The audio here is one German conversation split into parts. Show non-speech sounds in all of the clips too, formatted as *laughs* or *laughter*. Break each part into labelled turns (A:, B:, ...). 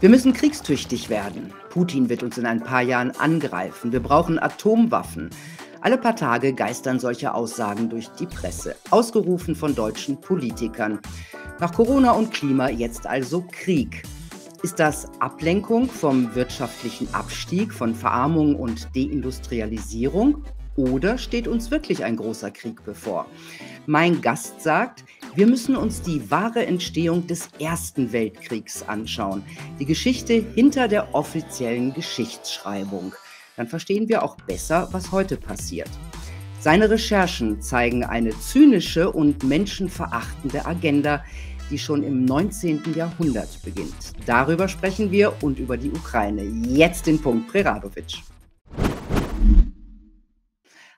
A: Wir müssen kriegstüchtig werden. Putin wird uns in ein paar Jahren angreifen. Wir brauchen Atomwaffen. Alle paar Tage geistern solche Aussagen durch die Presse, ausgerufen von deutschen Politikern. Nach Corona und Klima jetzt also Krieg. Ist das Ablenkung vom wirtschaftlichen Abstieg, von Verarmung und Deindustrialisierung? Oder steht uns wirklich ein großer Krieg bevor? Mein Gast sagt, wir müssen uns die wahre Entstehung des Ersten Weltkriegs anschauen, die Geschichte hinter der offiziellen Geschichtsschreibung. Dann verstehen wir auch besser, was heute passiert. Seine Recherchen zeigen eine zynische und menschenverachtende Agenda, die schon im 19. Jahrhundert beginnt. Darüber sprechen wir und über die Ukraine. Jetzt den Punkt Preradovic.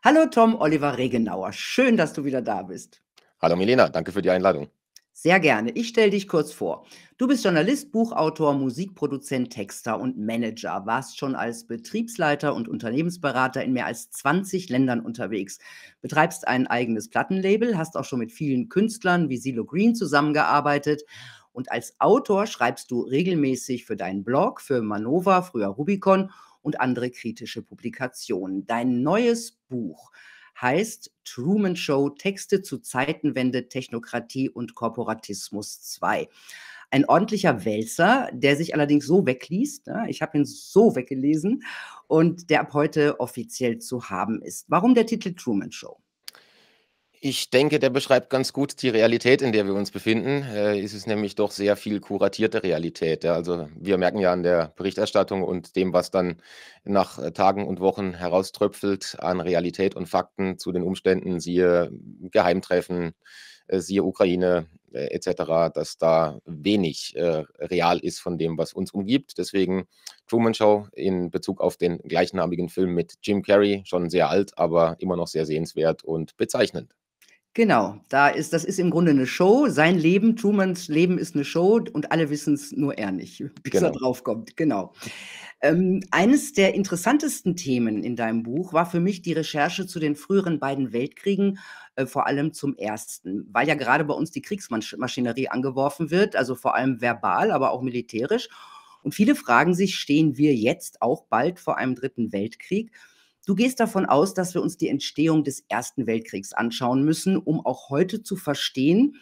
A: Hallo Tom Oliver Regenauer, schön, dass du wieder da bist. Hallo Milena, danke für die Einladung. Sehr gerne. Ich stelle dich kurz vor. Du bist Journalist, Buchautor, Musikproduzent, Texter und Manager, warst schon als Betriebsleiter und Unternehmensberater in mehr als 20 Ländern unterwegs, betreibst ein eigenes Plattenlabel, hast auch schon mit vielen Künstlern wie Silo Green zusammengearbeitet und als Autor schreibst du regelmäßig für deinen Blog, für Manova, früher Rubicon und andere kritische Publikationen. Dein neues Buch heißt Truman Show Texte zu Zeitenwende, Technokratie und Korporatismus 2. Ein ordentlicher Wälzer, der sich allerdings so wegliest. Ne? Ich habe ihn so weggelesen und der ab heute
B: offiziell zu haben ist. Warum der Titel Truman Show? Ich denke, der beschreibt ganz gut die Realität, in der wir uns befinden. Äh, es ist nämlich doch sehr viel kuratierte Realität. Ja. Also wir merken ja an der Berichterstattung und dem, was dann nach äh, Tagen und Wochen herauströpfelt an Realität und Fakten zu den Umständen, siehe Geheimtreffen, äh, siehe Ukraine äh, etc., dass da wenig real ist von dem, was uns umgibt. Deswegen Truman Show in Bezug auf den gleichnamigen Film mit Jim Carrey, schon sehr alt, aber immer noch sehr sehenswert und bezeichnend. Genau, da ist,
A: das ist im Grunde eine Show. Sein Leben, Trumans Leben ist eine Show und alle wissen es nur er nicht, *laughs* bis genau. er draufkommt. Genau. Ähm, eines der interessantesten Themen in deinem Buch war für mich die Recherche zu den früheren beiden Weltkriegen, äh, vor allem zum ersten, weil ja gerade bei uns die Kriegsmaschinerie angeworfen wird, also vor allem verbal, aber auch militärisch. Und viele fragen sich, stehen wir jetzt auch bald vor einem dritten Weltkrieg? Du gehst davon aus, dass wir uns die Entstehung des Ersten Weltkriegs anschauen müssen, um auch heute zu verstehen,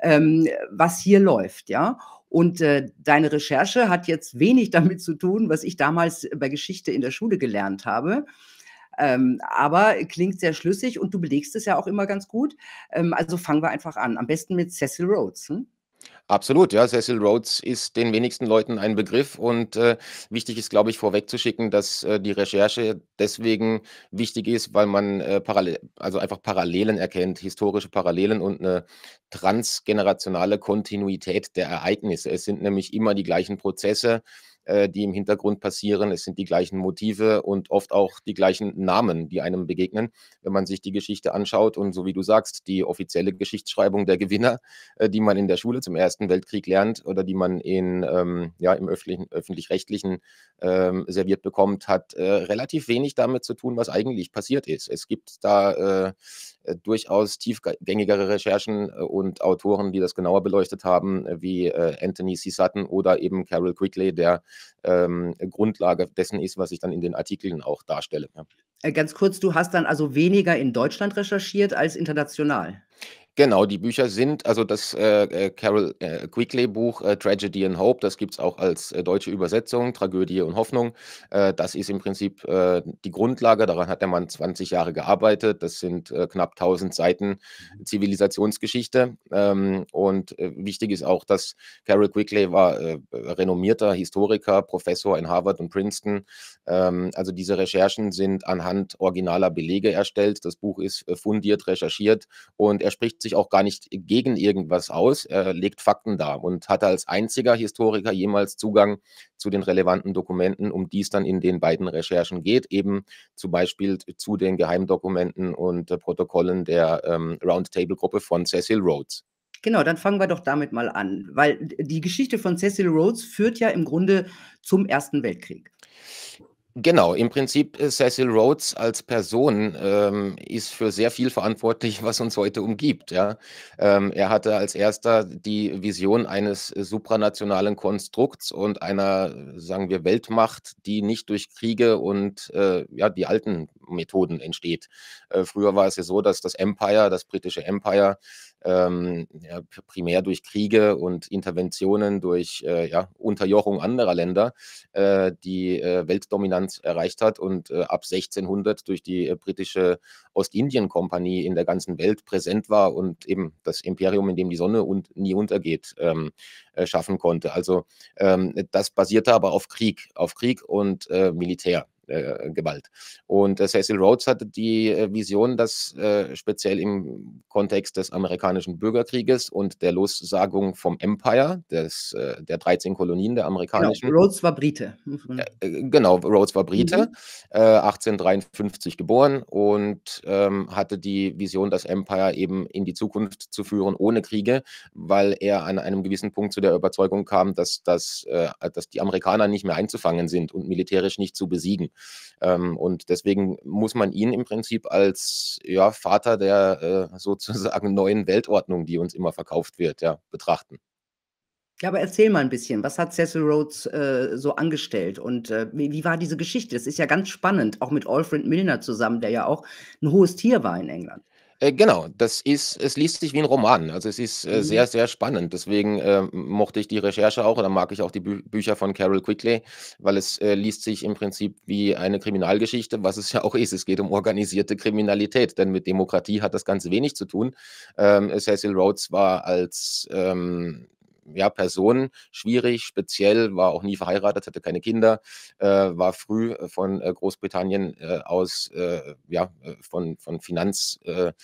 A: ähm, was hier läuft, ja. Und äh, deine Recherche hat jetzt wenig *laughs* damit zu tun, was ich damals bei Geschichte in der Schule gelernt habe. Ähm, aber klingt sehr schlüssig und du belegst es ja auch immer ganz gut. Ähm, also fangen wir einfach an. Am besten mit Cecil Rhodes. Hm?
B: Absolut, ja. Cecil Rhodes ist den wenigsten Leuten ein Begriff und äh, wichtig ist, glaube ich, vorwegzuschicken, dass äh, die Recherche deswegen wichtig ist, weil man äh, parallel, also einfach Parallelen erkennt, historische Parallelen und eine transgenerationale Kontinuität der Ereignisse. Es sind nämlich immer die gleichen Prozesse, äh, die im Hintergrund passieren. Es sind die gleichen Motive und oft auch die gleichen Namen, die einem begegnen, wenn man sich die Geschichte anschaut. Und so wie du sagst, die offizielle Geschichtsschreibung der Gewinner, äh, die man in der Schule zum Ersten Weltkrieg lernt oder die man in, ähm, ja, im öffentlich-rechtlichen ähm, serviert bekommt, hat äh, relativ wenig damit zu tun, was eigentlich passiert ist. Es gibt da äh, durchaus tiefgängigere Recherchen äh, und Autoren, die das genauer beleuchtet haben, äh, wie Anthony C. Sutton oder eben Carol Quigley, der ähm, Grundlage dessen ist, was ich dann in den Artikeln auch darstelle. Ja. Äh, ganz kurz, du hast dann also weniger in Deutschland recherchiert als international. Genau, die Bücher sind, also das äh, äh, Carol äh, Quickley-Buch äh, Tragedy and Hope, das gibt es auch als äh, deutsche Übersetzung, Tragödie und Hoffnung. Äh, das ist im Prinzip die Grundlage, daran hat der Mann 20 Jahre gearbeitet. Das sind knapp 1000 Seiten mhm. Zivilisationsgeschichte. Ähm, und wichtig ist auch, dass Carol Quigley war renommierter Historiker, Professor in Harvard und Princeton. Ähm, also diese Recherchen sind anhand originaler Belege erstellt. Das Buch ist fundiert recherchiert und er spricht sich auch gar nicht gegen irgendwas aus. Er legt Fakten dar und hat als einziger Historiker jemals Zugang zu den relevanten Dokumenten, um die es dann in den beiden Recherchen geht, eben zum Beispiel zu den Geheimdokumenten und äh, Protokollen der ähm, Roundtable-Gruppe von Cecil Rhodes. Genau, dann fangen wir doch damit mal an, weil die Geschichte von Cecil Rhodes führt ja
A: im Grunde zum Ersten Weltkrieg.
B: Genau, im Prinzip äh, Cecil Rhodes als Person ähm, ist für sehr viel verantwortlich, *laughs* was uns heute umgibt. Ja? Ähm, er hatte als erster die Vision eines supranationalen Konstrukts und einer, sagen wir, Weltmacht, die nicht durch Kriege und äh, ja, die alten Methoden entsteht. Äh, früher war es ja so, dass das Empire, das britische Empire, ähm, ja, primär durch Kriege und Interventionen, durch äh, ja, Unterjochung anderer Länder, äh, die äh, Weltdominanz erreicht hat und äh, ab 1600 durch die äh, britische Ostindien-Kompanie in der ganzen Welt präsent war und eben das Imperium, in dem die Sonne und nie untergeht, ähm, äh, schaffen konnte. Also ähm, das basierte aber auf Krieg, auf Krieg und Militär. Äh, Gewalt. Und äh, Cecil Rhodes hatte die äh, Vision, dass äh, speziell im Kontext des amerikanischen Bürgerkrieges und der Lossagung vom Empire, des, äh, der 13 Kolonien der genau, amerikanischen. Genau. Rhodes
A: war Brite. Mhm.
B: genau, Rhodes war Brite, mhm. 1853 geboren und ähm, hatte die Vision, das Empire eben in die Zukunft zu führen ohne Kriege, weil er an einem gewissen Punkt zu der Überzeugung kam, dass, dass, dass die Amerikaner nicht mehr einzufangen sind und militärisch nicht zu besiegen. Ähm, und deswegen muss man ihn im Prinzip als ja, Vater der äh, *laughs* sozusagen neuen Weltordnung, die uns immer verkauft wird, ja, betrachten.
A: Ja, aber erzähl mal ein bisschen, was hat Cecil Rhodes äh, so angestellt und äh, wie, wie, war diese Geschichte? Das ist ja ganz spannend, auch mit Alfred Milner zusammen, der ja auch ein hohes Tier war in England.
B: Äh, genau, das ist, es liest sich wie ein Roman. Also es ist äh, mhm. sehr, sehr spannend. Deswegen äh, mochte ich die Recherche auch oder mag ich auch die Bü Bücher von Carol Quickley, weil es äh, liest sich im Prinzip wie eine Kriminalgeschichte, was es ja auch ist. Es geht um organisierte Kriminalität, denn mit Demokratie hat das Ganze wenig zu tun. Ähm, Cecil Rhodes war als ähm, ja, Personen schwierig, speziell, war auch nie verheiratet, hatte keine Kinder, äh, war früh äh, von äh, Großbritannien äh, aus, äh, ja, äh, von, von Finanzmächten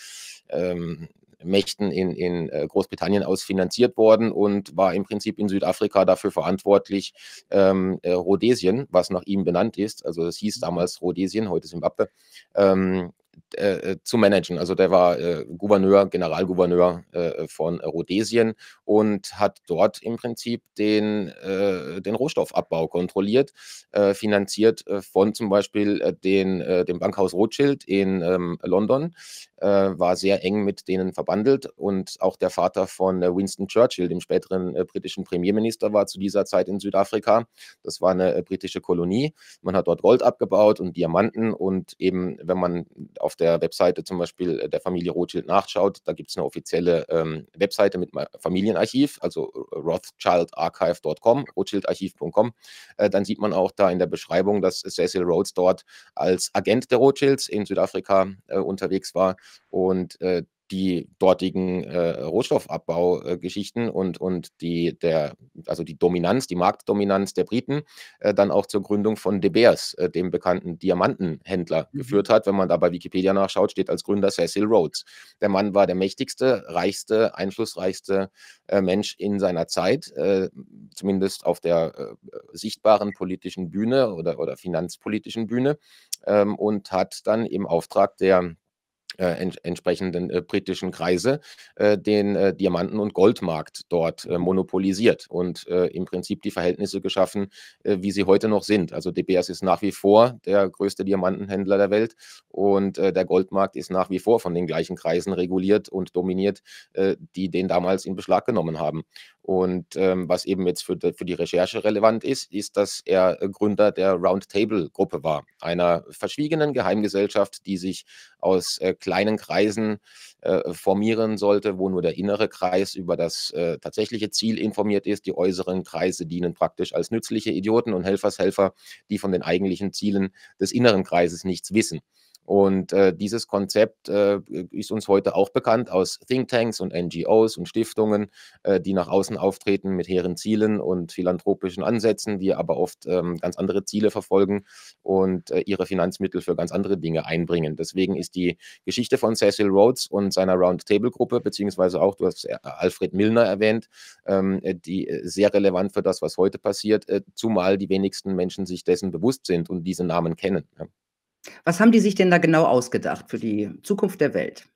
B: ähm, in, in Großbritannien aus finanziert worden und war im Prinzip in Südafrika dafür verantwortlich, ähm, Rhodesien, was nach ihm benannt ist, also das hieß damals Rhodesien, heute Simbabwe, ähm, äh, äh, zu managen. Also der war äh, Gouverneur, Generalgouverneur äh, von Rhodesien und hat dort im Prinzip den, äh, den Rohstoffabbau kontrolliert, äh, finanziert von zum Beispiel den, dem Bankhaus Rothschild in ähm, London, äh, war sehr eng mit denen verbandelt und auch der Vater von äh, Winston Churchill, dem späteren äh, britischen Premierminister, war zu dieser Zeit in Südafrika. Das war eine britische Kolonie. Man hat dort Gold abgebaut und Diamanten und eben, wenn man auf der Webseite zum Beispiel der Familie Rothschild nachschaut, da gibt es eine offizielle ähm, Webseite mit Familienarchiv, also rothschildarchive.com, rothschildarchiv.com, äh, dann sieht man auch da in der Beschreibung, dass Cecil Rhodes dort als Agent der Rothschilds in Südafrika äh, unterwegs war und äh, die dortigen äh, Rohstoffabbaugeschichten und, und die, der, also die Dominanz, die Marktdominanz der Briten äh, dann auch zur Gründung von De Beers, äh, dem bekannten Diamantenhändler, mhm. geführt hat. Wenn man da bei Wikipedia nachschaut, steht als Gründer Cecil Rhodes. Der Mann war der mächtigste, reichste, einflussreichste äh, Mensch in seiner Zeit, äh, zumindest auf der sichtbaren politischen Bühne oder, oder finanzpolitischen Bühne ähm, und hat dann im Auftrag der äh, ents entsprechenden äh, britischen Kreise äh, den äh, Diamanten- und Goldmarkt dort äh, monopolisiert und äh, im Prinzip die Verhältnisse geschaffen, wie sie heute noch sind. Also DBS ist nach wie vor der größte Diamantenhändler der Welt und der Goldmarkt ist nach wie vor von den gleichen Kreisen reguliert und dominiert, die den damals in Beschlag genommen haben. Und ähm, was eben jetzt für, für, die Recherche relevant ist, ist, dass er Gründer der Roundtable-Gruppe war, einer verschwiegenen Geheimgesellschaft, die sich aus äh, kleinen Kreisen äh, formieren sollte, wo nur der innere Kreis über das äh, tatsächliche Ziel informiert ist. Die äußeren Kreise dienen praktisch als nützliche Idioten und Helfershelfer, die von den eigentlichen Zielen des inneren Kreises nichts wissen. Und äh, dieses Konzept äh, ist uns heute auch bekannt aus Thinktanks und NGOs und Stiftungen, äh, die nach außen auftreten mit hehren Zielen und philanthropischen Ansätzen, die aber oft ähm, ganz andere Ziele verfolgen und äh, ihre Finanzmittel für ganz andere Dinge einbringen. Deswegen ist die Geschichte von Cecil Rhodes und seiner Roundtable-Gruppe, beziehungsweise auch, du hast äh, Alfred Milner erwähnt, ähm, äh, die sehr relevant für das, was heute passiert, zumal die wenigsten Menschen sich dessen bewusst sind und diese Namen kennen. Ja. Was haben die sich denn da genau ausgedacht für die Zukunft der Welt?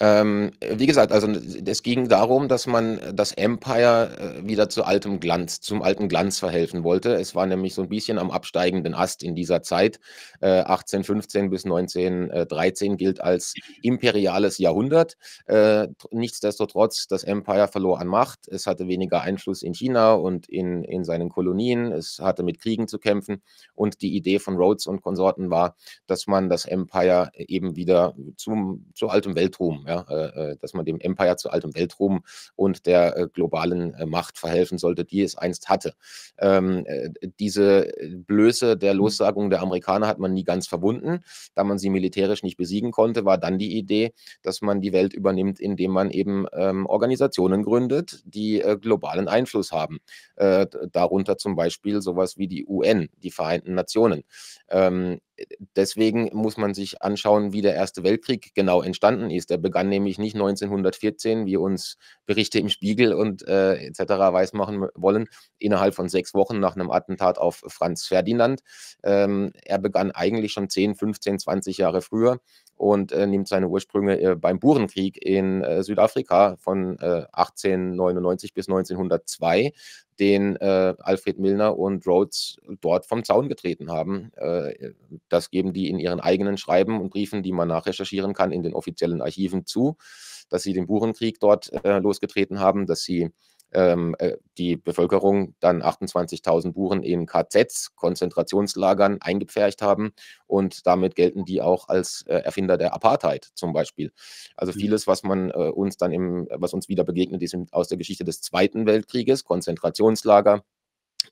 B: Ähm, wie gesagt, also es ging darum, dass man das Empire äh, wieder zu altem Glanz, zum alten Glanz verhelfen wollte. Es war nämlich so ein bisschen am absteigenden Ast in dieser Zeit. Äh, 1815 bis 1913 gilt als imperiales Jahrhundert. Äh, nichtsdestotrotz, das Empire verlor an Macht. Es hatte weniger Einfluss in China und in, in seinen Kolonien. Es hatte mit Kriegen zu kämpfen. Und die Idee von Rhodes und Konsorten war, dass man das Empire äh, eben wieder zum, zu altem Weltruhm ja, äh, äh, dass man dem Empire zu altem Weltruhm und der äh, globalen äh, Macht verhelfen sollte, die es einst hatte. Ähm, äh, diese Blöße der mhm. Lossagung der Amerikaner hat man nie ganz verbunden. Da man sie militärisch nicht besiegen konnte, war dann die Idee, dass man die Welt übernimmt, indem man eben ähm, Organisationen gründet, die globalen Einfluss haben. darunter zum Beispiel sowas wie die UN, die Vereinten Nationen. Ähm, deswegen muss man sich anschauen, wie der Erste Weltkrieg genau entstanden ist. Er begann nämlich nicht 1914, wie uns Berichte im Spiegel und äh, etc. weismachen wollen, innerhalb von sechs Wochen nach einem Attentat auf Franz Ferdinand. Ähm, er begann eigentlich schon 10, 15, 20 Jahre früher und äh, nimmt seine Ursprünge äh, beim Burenkrieg in äh, Südafrika von 1899 äh, bis 1902 den äh, Alfred Milner und Rhodes dort vom Zaun getreten haben. Äh, das geben die in ihren eigenen Schreiben und Briefen, die man nachrecherchieren kann, in den offiziellen Archiven zu, dass sie den Burenkrieg dort äh, losgetreten haben, dass sie ähm, äh, die Bevölkerung dann 28.000 Buren in KZs, Konzentrationslagern, eingepfercht haben. Und damit gelten die auch als äh, Erfinder der Apartheid zum Beispiel. Also mhm. vieles, was man äh, uns dann im, was uns wieder begegnet, ist aus der Geschichte des Zweiten Weltkrieges, Konzentrationslager,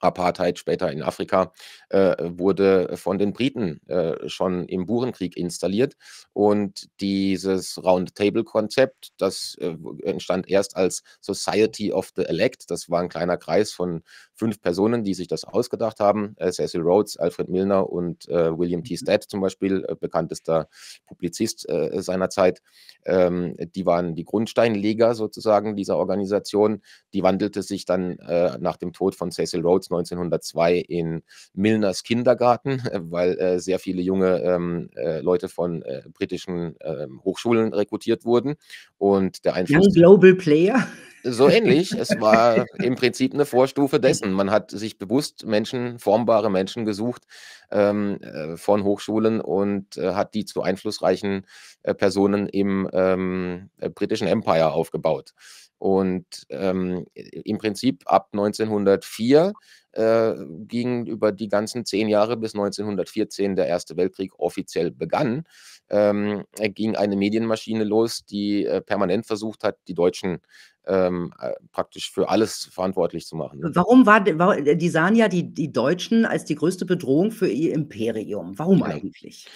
B: Apartheid später in Afrika äh, wurde von den Briten äh, schon im Burenkrieg installiert. Und dieses Roundtable-Konzept, das äh, entstand erst als Society of the Elect. Das war ein kleiner Kreis von fünf Personen, die sich das ausgedacht haben. Äh, Cecil Rhodes, Alfred Milner und äh, William T. Mhm. Stead zum Beispiel, äh, bekanntester Publizist seiner Zeit. Ähm, die waren die Grundsteinleger sozusagen dieser Organisation. Die wandelte sich dann nach dem Tod von Cecil Rhodes Anschluss 1902 in Milners Kindergarten, *laughs* weil äh, sehr viele junge ähm, äh, Leute von äh, britischen ähm, Hochschulen rekrutiert wurden. Und der Einfluss. Young Global Player? So ähnlich. es *laughs* war im Prinzip eine Vorstufe dessen. Man hat sich bewusst Menschen, formbare Menschen gesucht ähm, von Hochschulen und äh, hat die zu einflussreichen äh, Personen im ähm, britischen Empire aufgebaut. Und ähm, im Prinzip ab 1904 äh, ging über die ganzen zehn Jahre bis 1914 der Erste Weltkrieg offiziell begann, ähm, äh, ging eine Medienmaschine los, die äh, permanent versucht hat, die Deutschen ähm, äh, praktisch für alles verantwortlich zu machen.
A: Warum war, war die sahen ja die, die Deutschen als die größte Bedrohung für ihr Imperium? Warum ja. Genau.
B: eigentlich?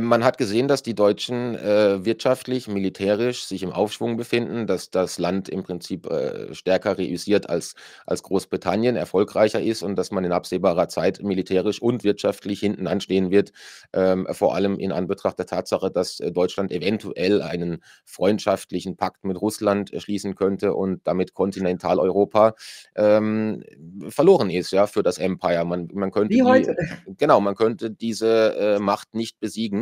B: man hat gesehen, dass die Deutschen äh, wirtschaftlich, militärisch sich im Aufschwung befinden, dass das Land im Prinzip äh, stärker reüssiert als, als Großbritannien, erfolgreicher ist und dass man in absehbarer Zeit militärisch und wirtschaftlich hinten anstehen wird, ähm, vor allem in Anbetracht der Tatsache, dass äh, Deutschland eventuell einen freundschaftlichen Pakt mit Russland schließen könnte und damit Kontinentaleuropa ähm, verloren ist, ja, für das Empire. Man, man könnte Wie heute. Die, genau, man könnte diese äh, Macht nicht besiegen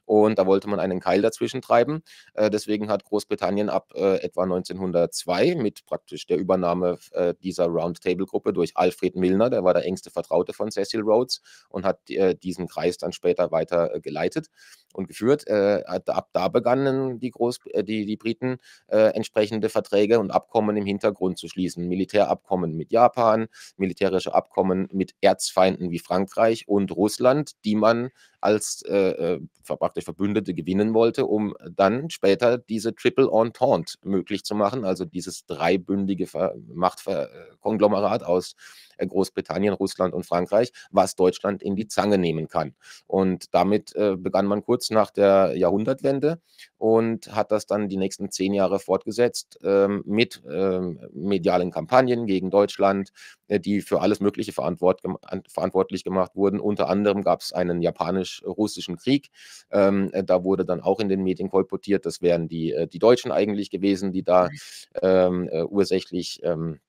B: und da wollte man einen Keil dazwischen treiben. Äh, deswegen hat Großbritannien ab äh, etwa 1902 mit praktisch der Übernahme äh, dieser Roundtable-Gruppe durch Alfred Milner, der war der engste Vertraute von Cecil Rhodes und hat diesen Kreis dann später weiter geleitet und geführt. ab da begannen die, Groß die, die Briten entsprechende Verträge und Abkommen im Hintergrund zu schließen. Militärabkommen mit Japan, militärische Abkommen mit Erzfeinden wie Frankreich und Russland, die man als äh, praktisch der Verbündete gewinnen wollte, um dann später diese Triple Entente möglich zu machen, also dieses dreibündige Machtkonglomerat äh, aus äh, Großbritannien, Russland und Frankreich, was Deutschland in die Zange nehmen kann. Und damit äh, begann man kurz nach der Jahrhundertwende und hat das dann die nächsten zehn Jahre fortgesetzt ähm, mit ähm, medialen Kampagnen gegen Deutschland, äh, die für alles Mögliche verantwort gem verantwortlich gemacht wurden. Unter anderem gab es einen japanisch-russischen Krieg. Ähm, äh, da wurde dann auch in den Medien kolportiert, das wären die, äh, die Deutschen eigentlich gewesen, die da mhm. ähm, äh, ursächlich ähm,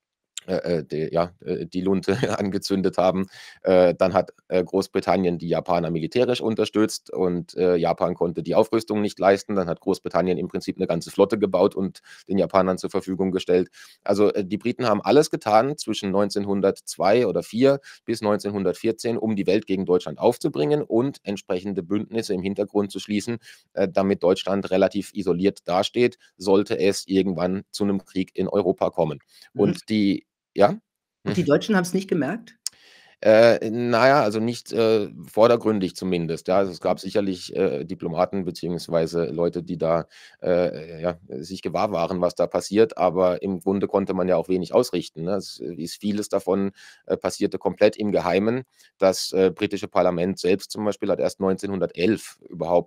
B: äh, äh, die, ja, äh, die Lunte *laughs* angezündet haben. Äh, dann hat äh, Großbritannien die Japaner militärisch unterstützt und äh, Japan konnte die Aufrüstung nicht leisten. Dann hat Großbritannien im Prinzip eine ganze Flotte gebaut und den Japanern zur Verfügung gestellt. Also die Briten haben alles getan zwischen 1902 oder 4 bis 1914, um die Welt gegen Deutschland aufzubringen und entsprechende Bündnisse im Hintergrund zu schließen, damit Deutschland relativ isoliert dasteht, sollte es irgendwann zu einem Krieg in Europa kommen. Mhm. Und die ja. Und die mhm. Deutschen haben es nicht gemerkt? Äh, naja, also nicht äh, vordergründig zumindest. Ja, also es gab sicherlich äh, Diplomaten beziehungsweise Leute, die da äh, ja, sich gewahr waren, was da passiert, aber im Grunde konnte man ja auch wenig ausrichten. Ne? Es ist vieles davon äh, passierte komplett im Geheimen. Das äh, britische Parlament selbst zum Beispiel hat erst 1911 überhaupt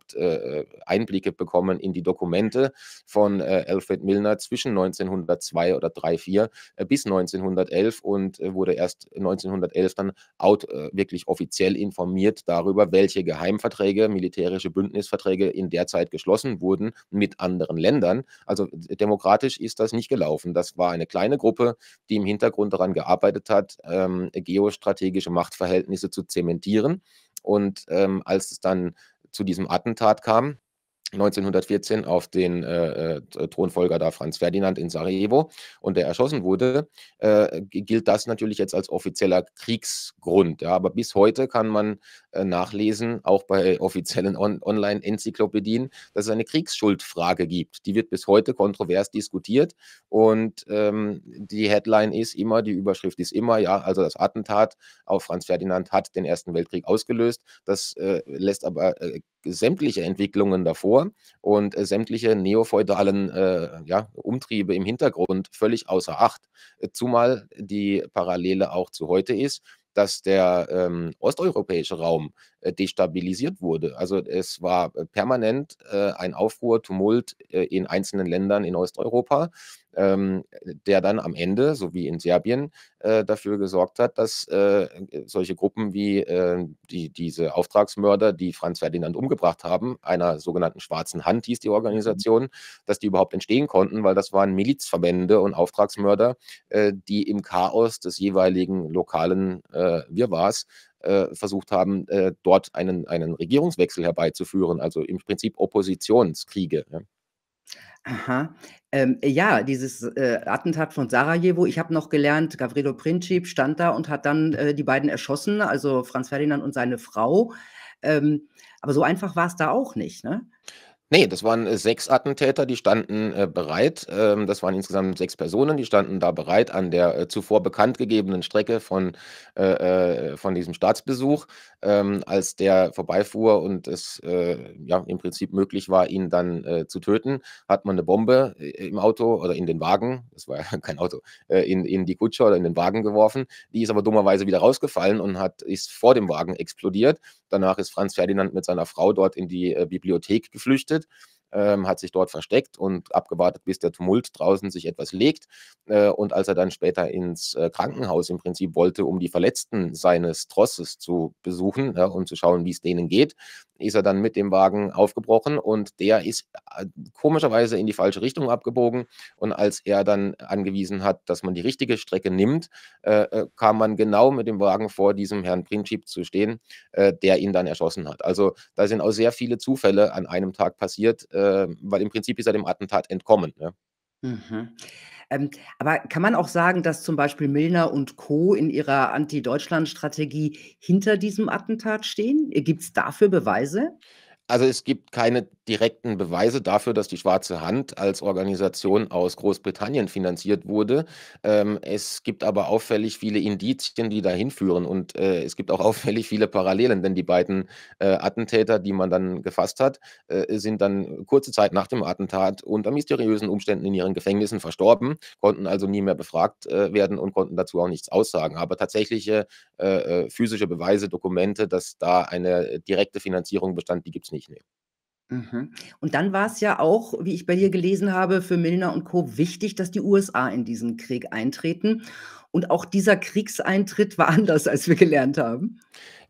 B: Einblicke bekommen in die Dokumente von Alfred Milner zwischen 1902 oder 3, 4 bis 1911 und wurde erst 1911 dann out, äh, wirklich offiziell informiert darüber, welche Geheimverträge, militärische Bündnisverträge in der Zeit geschlossen wurden mit anderen Ländern. Also demokratisch ist das nicht gelaufen. Das war eine kleine Gruppe, die im Hintergrund daran gearbeitet hat, ähm, geostrategische Machtverhältnisse zu zementieren. Und ähm, als es dann zu diesem Attentat kam, 1914 auf den äh, äh, äh, Thronfolger da Franz Ferdinand in Sarajevo und der erschossen wurde, äh, gilt das natürlich jetzt als offizieller Kriegsgrund. Ja, aber bis heute kann man äh, nachlesen, auch bei offiziellen On Online-Enzyklopädien, dass es eine Kriegsschuldfrage gibt. Die wird bis heute kontrovers diskutiert und ähm, die Headline ist immer, die Überschrift ist immer, ja, also das Attentat auf Franz Ferdinand hat den Ersten Weltkrieg ausgelöst. Das äh, lässt aber sämtliche Entwicklungen davor und äh, sämtliche neofeudalen äh, ja, Umtriebe im Hintergrund völlig außer Acht. Äh, zumal die Parallele auch zu heute ist, dass der ähm, osteuropäische Raum äh, destabilisiert wurde. Also es war äh, permanent äh, ein Aufruhr, Tumult äh, in einzelnen Ländern in Osteuropa ähm, der dann am Ende, so wie in Serbien, äh, dafür gesorgt hat, dass äh, solche Gruppen wie äh, die, diese Auftragsmörder, die Franz Ferdinand umgebracht haben, einer sogenannten schwarzen Hand hieß die mhm. Organisation, dass die überhaupt entstehen konnten, weil das waren Milizverbände und Auftragsmörder, äh, die im Chaos des jeweiligen lokalen äh, Wirrwarrs äh, versucht haben, dort einen, einen Regierungswechsel herbeizuführen, also im Prinzip Oppositionskriege.
A: Aha. Ähm, ja, dieses äh, Attentat von Sarajevo. Ich habe noch gelernt, Gavrilo Princip stand da und hat dann äh, die beiden erschossen, also Franz Ferdinand und seine Frau. Ähm, aber so einfach war es da auch nicht, ne?
B: Nee, das waren äh, sechs Attentäter, die standen äh, bereit. Ähm, das waren insgesamt sechs Personen, die standen da bereit an der äh, zuvor bekannt gegebenen Strecke von, äh, äh, von diesem Staatsbesuch ähm, als der vorbeifuhr und es äh, ja im Prinzip möglich war, ihn dann äh, zu töten, hat man eine Bombe äh, im Auto oder in den Wagen, das war ja *laughs* kein Auto, äh, in, in die Kutsche oder in den Wagen geworfen. Die ist aber dummerweise wieder rausgefallen und hat, ist vor dem Wagen explodiert. Danach ist Franz Ferdinand mit seiner Frau dort in die äh, Bibliothek geflüchtet ähm, hat sich dort versteckt und abgewartet, bis der Tumult draußen sich etwas legt. Äh, und als er dann später ins äh, Krankenhaus im Prinzip wollte, um die Verletzten seines Trosses zu besuchen ja, und zu schauen, wie es denen geht, ist er dann mit dem Wagen aufgebrochen und der ist äh, komischerweise in die falsche Richtung abgebogen. Und als er dann angewiesen hat, dass man die richtige Strecke nimmt, äh, äh, kam man genau mit dem Wagen vor diesem Herrn Princip zu stehen, äh, der ihn dann erschossen hat. Also da sind auch sehr viele Zufälle an einem Tag passiert, äh, äh, weil im Prinzip ist er dem Attentat entkommen. Ne?
A: Mhm. Ähm, aber kann man auch sagen, dass zum Beispiel Milner und Co. in ihrer Anti-Deutschland-Strategie
B: hinter diesem Attentat stehen? Gibt es dafür Beweise? Äh, also es gibt keine direkten Beweise dafür, dass die Schwarze Hand als Organisation aus Großbritannien finanziert wurde. Ähm, es gibt aber auffällig viele Indizien, die dahin führen. Und äh, es gibt auch *laughs* auffällig viele Parallelen, denn die beiden äh, Attentäter, die man dann gefasst hat, äh, sind dann kurze Zeit nach dem Attentat unter mysteriösen Umständen in ihren Gefängnissen verstorben, konnten also nie mehr befragt äh, werden und konnten dazu auch nichts aussagen. Aber tatsächliche äh, äh, physische Beweise, Dokumente, dass da eine direkte Finanzierung bestand, die gibt es nicht nicht nehmen.
A: Mhm. Und dann war es ja auch, wie ich bei dir gelesen habe, für Milner und Co. wichtig, dass die USA in diesen Krieg eintreten. Und auch dieser Kriegseintritt war *laughs* anders, als wir gelernt
B: haben.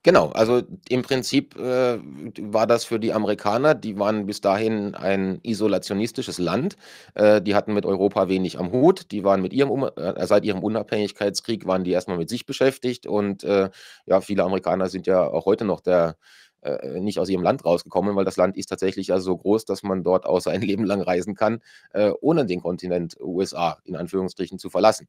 B: Genau, also im Prinzip äh, war das für die Amerikaner, die waren bis dahin ein isolationistisches Land, äh, die hatten mit Europa wenig am Hut, die waren mit ihrem, äh, seit ihrem Unabhängigkeitskrieg waren die erstmal mit sich beschäftigt und äh, ja, viele Amerikaner sind ja auch heute noch der äh, nicht aus ihrem Land rausgekommen, weil das Land ist tatsächlich also so groß, dass man dort auch sein *laughs* Leben lang reisen kann, äh, ohne den Kontinent USA in Anführungsstrichen zu verlassen.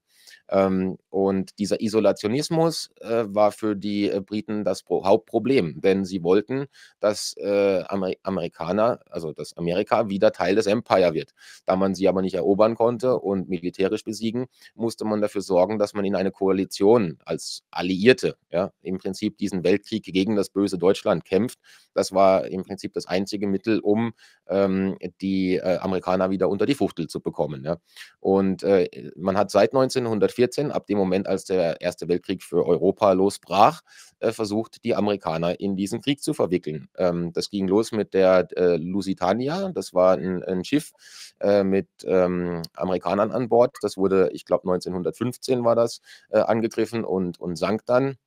B: Ähm, und dieser Isolationismus äh, war für die äh, Briten das Pro Hauptproblem, denn sie wollten, dass äh, Amer Amerikaner, also dass Amerika wieder Teil des Empire wird. Da man sie aber nicht erobern konnte und militärisch besiegen, musste man dafür sorgen, dass man in eine Koalition als Alliierte ja, im Prinzip diesen Weltkrieg gegen das böse Deutschland kämpft bekämpft. Das war im Prinzip das einzige Mittel, um ähm, die äh, Amerikaner wieder unter die Fuchtel zu bekommen. Ja. Und äh, man hat seit 1914, ab dem Moment, als der Erste Weltkrieg für Europa losbrach, äh, versucht, die Amerikaner in diesen Krieg zu verwickeln. Ähm, das ging los mit der äh, Lusitania, das war ein, ein Schiff äh, mit ähm, Amerikanern an Bord. Das wurde, ich glaube, 1915 war das, äh, angegriffen und, und sank dann.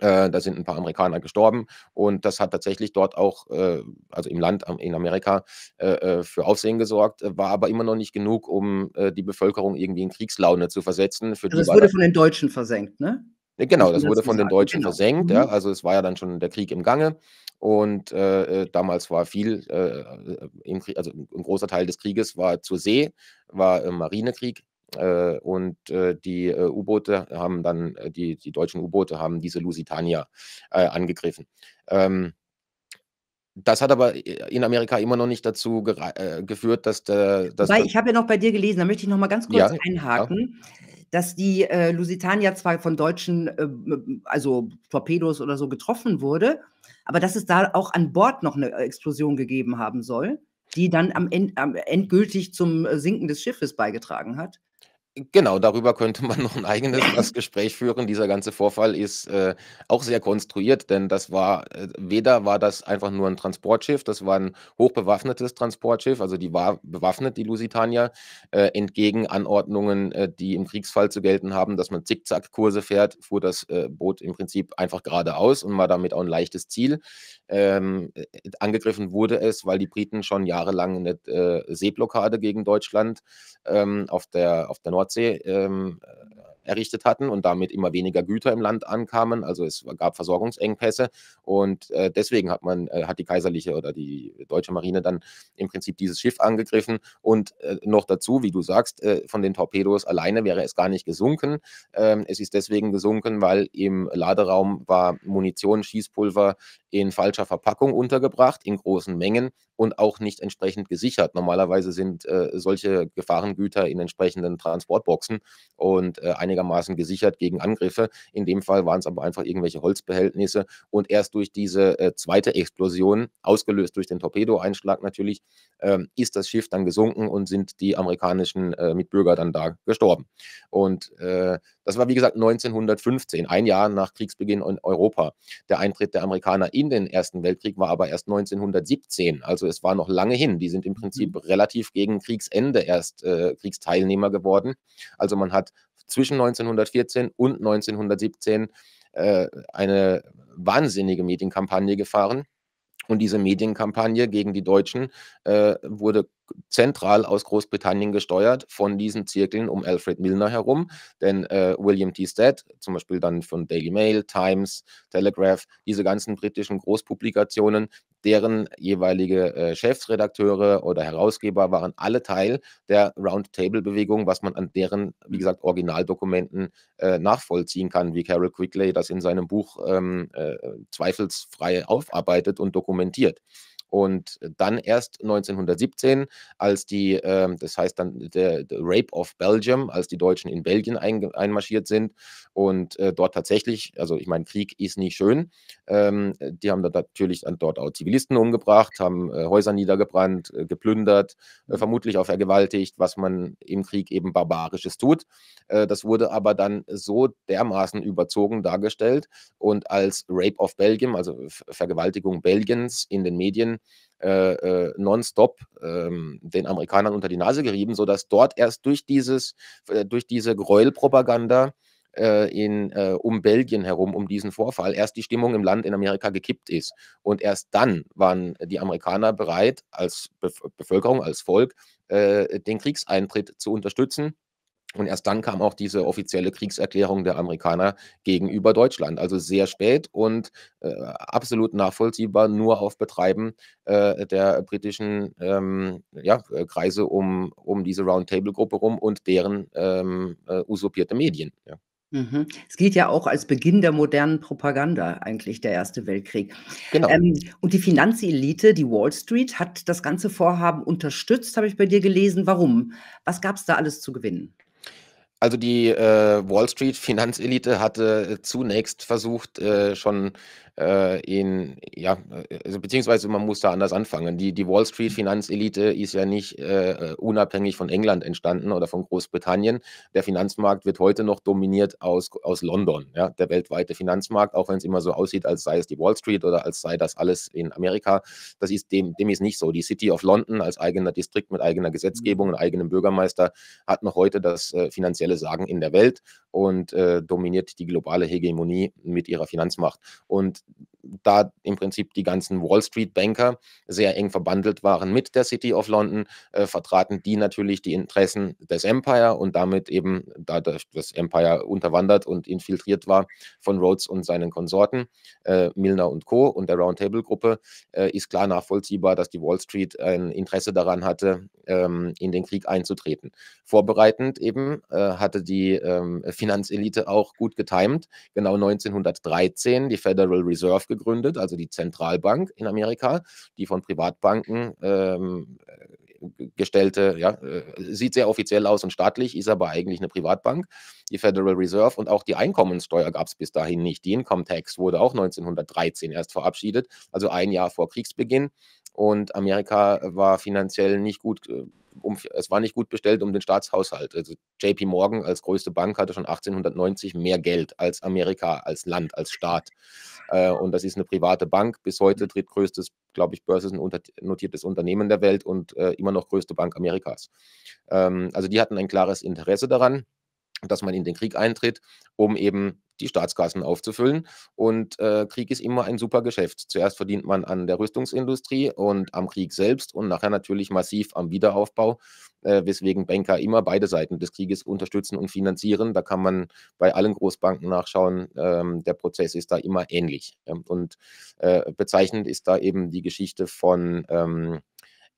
B: Äh, da sind ein paar Amerikaner gestorben und das hat tatsächlich dort auch, äh, also im Land in Amerika, äh, äh, für Aufsehen gesorgt, äh, war aber immer noch nicht genug, um äh, die Bevölkerung irgendwie in Kriegslaune zu versetzen. Für also das wurde von
A: den Deutschen versenkt, ne? Genau, das, wurde von den Deutschen genau. versenkt. Mhm. Ja,
B: also es war ja dann schon der Krieg im Gange. Und äh, damals war viel, äh, im Krieg, also ein großer Teil des Krieges war zur See, war äh, Marinekrieg äh, und äh, die äh, U-Boote haben dann, die, die deutschen U-Boote haben diese Lusitania angegriffen. Ähm, das hat aber in Amerika immer noch nicht dazu geführt, dass der. Dass Weil ich
A: habe ja noch bei dir gelesen, da möchte ich noch mal ganz kurz ja, einhaken, ja. dass die äh, Lusitania zwar von deutschen, äh, also Torpedos oder so getroffen wurde, aber dass es da auch an Bord noch eine Explosion gegeben haben soll, die dann am, End, am endgültig zum Sinken des Schiffes beigetragen hat.
B: Genau, darüber könnte man noch ein eigenes das *laughs* Gespräch führen. Dieser ganze Vorfall ist äh, auch sehr konstruiert, denn das war, äh, weder war das einfach nur ein Transportschiff, das war ein hochbewaffnetes Transportschiff, also die war bewaffnet, die Lusitania, äh, entgegen Anordnungen, äh, die im Kriegsfall zu gelten haben, dass man Zickzackkurse fährt, fuhr das äh, Boot im Prinzip einfach geradeaus und war damit auch ein leichtes Ziel. Ähm, äh, angegriffen wurde es, weil die Briten schon jahrelang eine Seeblockade gegen Deutschland ähm, auf der, auf der Nord VC ähm, äh, errichtet hatten und damit immer weniger Güter im Land ankamen. Also es gab Versorgungsengpässe und äh, deswegen hat man, äh, hat die kaiserliche oder die deutsche Marine dann im Prinzip dieses Schiff angegriffen und äh, noch dazu, wie du sagst, äh, von den Torpedos alleine wäre es gar nicht gesunken. Ähm, es ist deswegen gesunken, weil im Laderaum war Munition, Schießpulver in falscher Verpackung untergebracht, in großen Mengen und auch nicht entsprechend gesichert. Normalerweise sind äh, solche Gefahrengüter in entsprechenden Transportboxen und äh, einige einigermaßen gesichert gegen Angriffe. In dem Fall waren es aber einfach irgendwelche Holzbehältnisse und erst durch diese äh, zweite Explosion, ausgelöst durch den Torpedoeinschlag natürlich, ähm, ist das Schiff dann gesunken und sind die amerikanischen äh, Mitbürger dann da gestorben. Und äh, das war wie gesagt 1915, ein Jahr nach Kriegsbeginn in Europa. Der Eintritt der Amerikaner in den Ersten Weltkrieg war aber erst 1917, also es war noch lange hin. Die sind im mhm. Prinzip mhm. relativ gegen Kriegsende erst äh, Kriegsteilnehmer geworden. Also man hat zwischen 1914 und 1917 äh, eine wahnsinnige Medienkampagne gefahren. Und diese Medienkampagne gegen die Deutschen äh, wurde zentral aus Großbritannien gesteuert von diesen Zirkeln um Alfred Milner herum. Denn äh, William T. Stead, zum Beispiel dann von Daily Mail, Times, Telegraph, diese ganzen britischen Großpublikationen, deren jeweilige äh, Chefredakteure oder Herausgeber waren alle Teil der Roundtable-Bewegung, was man an deren, wie gesagt, Originaldokumenten äh, nachvollziehen kann, wie Carol Quigley das in seinem Buch ähm, äh, zweifelsfrei aufarbeitet und dokumentiert. Und dann erst 1917, als die, ähm, das heißt dann der, der, Rape of Belgium, als die Deutschen in Belgien ein, einmarschiert sind und äh, dort tatsächlich, also ich meine, Krieg ist nicht schön. Ähm, die haben dann natürlich dort auch Zivilisten umgebracht, haben äh, Häuser niedergebrannt, äh, geplündert, mhm. vermutlich auch vergewaltigt, was man im Krieg eben barbarisches tut. das wurde aber dann so dermaßen überzogen dargestellt und als Rape of Belgium, also Vergewaltigung Belgiens in den Medien äh, äh, nonstop ähm, den Amerikanern unter die Nase gerieben, sodass dort erst durch, dieses, äh, durch diese Gräuelpropaganda äh, in, äh, um Belgien herum, um diesen Vorfall, erst die Stimmung im Land in Amerika gekippt ist. Und erst dann waren die Amerikaner bereit, als Be Bevölkerung, als Volk, äh, den Kriegseintritt zu unterstützen und erst dann kam auch diese offizielle Kriegserklärung der Amerikaner gegenüber Deutschland. Also sehr spät und äh, absolut nachvollziehbar nur auf Betreiben äh, der britischen ähm, ja, Kreise um, um diese Roundtable-Gruppe rum und deren ähm, äh, usurpierte Medien. Ja.
A: Mhm. Es geht ja auch als Beginn der modernen Propaganda eigentlich der Erste Weltkrieg. Genau. Ähm, und die Finanzelite, die Wall Street, hat das ganze Vorhaben unterstützt, habe ich bei dir gelesen. Warum? Was gab es da alles zu gewinnen?
B: Also die äh, Wall Street Finanzelite hatte äh, zunächst versucht, äh, schon äh, in, ja, äh, also, beziehungsweise man muss da anders anfangen. Die, die Wall Street mhm. Finanzelite ist ja nicht äh, äh, unabhängig von England entstanden oder von Großbritannien. Der Finanzmarkt wird heute noch dominiert aus, aus London, ja, der weltweite Finanzmarkt, auch wenn es immer so aussieht, als sei es die Wall Street oder als sei das alles in Amerika. Das ist dem, dem ist nicht so. Die City of London als eigener Distrikt mit eigener mhm. Gesetzgebung und eigenem Bürgermeister hat noch heute das äh, finanzielle Sagen in der Welt und äh, dominiert die globale Hegemonie mit ihrer Finanzmacht. Und da im Prinzip die ganzen Wall Street Banker sehr eng verbandelt waren mit der City of London, äh, vertraten die natürlich die Interessen des Empire und damit eben, da das Empire unterwandert und infiltriert war von Rhodes und seinen Konsorten, äh, Milner und Co. und der Roundtable Gruppe, äh, ist klar nachvollziehbar, dass die Wall Street ein Interesse daran hatte, ähm, in den Krieg einzutreten. Vorbereitend eben äh, hatte die ähm, Finanzelite auch gut getimt, genau 1913 die Federal Reserve Reserve gegründet, also die Zentralbank in Amerika, die von Privatbanken ähm, äh, gestellte, ja, äh, sieht sehr offiziell aus und staatlich, ist aber eigentlich eine Privatbank, die Federal Reserve und auch die Einkommensteuer gab es bis dahin nicht. Die Income Tax wurde auch 1913 erst verabschiedet, also ein Jahr vor Kriegsbeginn und Amerika war finanziell nicht gut. Äh, um, es war nicht gut bestellt um den Staatshaushalt. Also JP Morgan als größte Bank hatte schon 1890 mehr Geld als Amerika, als Land, als Staat. Äh, und das ist eine private Bank, bis heute mhm. drittgrößtes, glaube ich, börsennotiertes Unternehmen der Welt und äh, immer noch größte Bank Amerikas. Ähm, also die hatten ein klares Interesse daran dass man in den Krieg eintritt, um eben die Staatskassen aufzufüllen. Und äh, Krieg ist immer ein super Geschäft. Zuerst verdient man an der Rüstungsindustrie und am Krieg selbst und nachher natürlich massiv am Wiederaufbau, äh, weswegen Banker immer beide Seiten des Krieges unterstützen und finanzieren. Da kann man bei allen Großbanken nachschauen. Ähm, der Prozess ist da immer ähnlich. Ähm, und äh, bezeichnend ist da eben die Geschichte von. Ähm,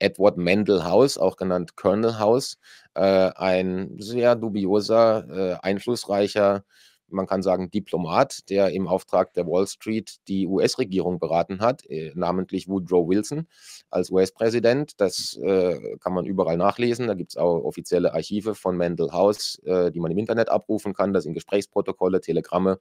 B: Edward Mendel House, auch genannt Colonel House, äh, ein sehr dubioser, äh, einflussreicher, man kann sagen Diplomat, der im Auftrag der Wall Street die US-Regierung beraten hat, äh, namentlich Woodrow Wilson als US-Präsident. Das äh, kann man überall nachlesen. Da gibt es auch offizielle Archive von Mendel House, äh, die man im Internet abrufen kann. Da sind Gesprächsprotokolle, Telegramme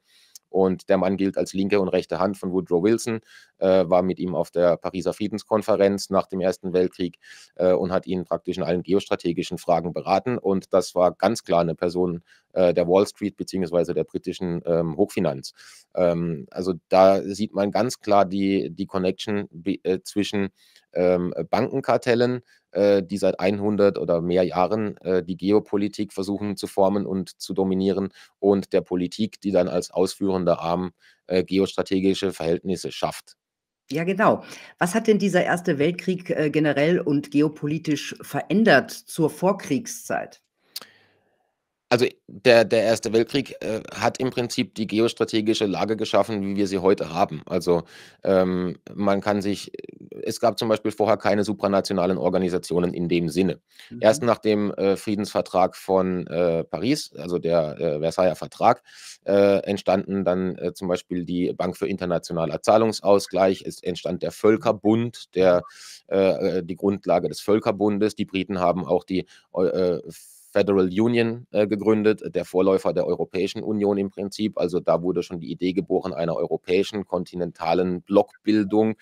B: und der Mann gilt als linke und rechte Hand von Woodrow Wilson, äh, war mit ihm auf der Pariser Friedenskonferenz nach dem Ersten Weltkrieg äh, und hat ihn praktisch in allen geostrategischen Fragen beraten. Und das war ganz klar eine Person äh, der Wall Street bzw. der britischen ähm, Hochfinanz. Ähm, also da sieht man ganz klar die, die Connection äh, zwischen ähm, Bankenkartellen, äh, die seit 100 oder mehr Jahren äh, die Geopolitik versuchen zu formen und zu dominieren und der Politik, die dann als ausführender Arm äh, geostrategische Verhältnisse schafft.
A: Ja, genau. Was hat denn dieser Erste Weltkrieg äh, generell und geopolitisch verändert zur Vorkriegszeit?
B: also der, der Erste Weltkrieg äh, hat im Prinzip die geostrategische Lage geschaffen, wie wir sie heute haben. Also ähm, man kann sich, äh, es gab zum Beispiel vorher keine supranationalen Organisationen in dem Sinne. Mhm. Erst nach dem äh, Friedensvertrag von äh, Paris, also der äh, Versailler Vertrag, äh, entstanden dann zum Beispiel die Bank für internationaler Zahlungsausgleich, es entstand der Völkerbund, der, die Grundlage des Völkerbundes. Die Briten haben auch die Federal Union äh, gegründet, der Vorläufer der Europäischen Union im Prinzip. Also da wurde schon die Idee geboren einer europäischen kontinentalen Blockbildung.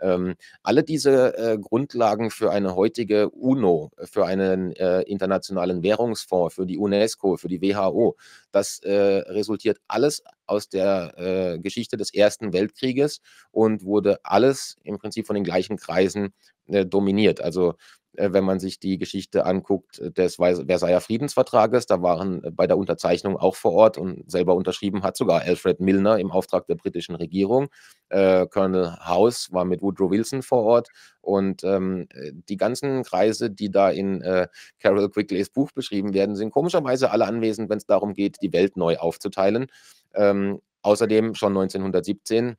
B: Ähm, alle diese äh, Grundlagen für eine heutige UNO, für einen äh, internationalen Währungsfonds, für die UNESCO, für die WHO, das äh, resultiert alles aus der äh, Geschichte des Ersten Weltkrieges und wurde alles im Prinzip von den gleichen Kreisen äh, dominiert. Also äh, wenn man sich die Geschichte anguckt äh, des Versailler Friedensvertrages. Da waren äh, bei der Unterzeichnung auch vor Ort und selber unterschrieben hat sogar Alfred Milner im Auftrag der britischen Regierung. Äh, Colonel House war mit Woodrow Wilson vor Ort und ähm, die ganzen Kreise, die da in äh, Carol Quickleys Buch beschrieben werden, sind komischerweise alle anwesend, wenn es darum geht, die Welt neu aufzuteilen. Ähm, außerdem schon 1917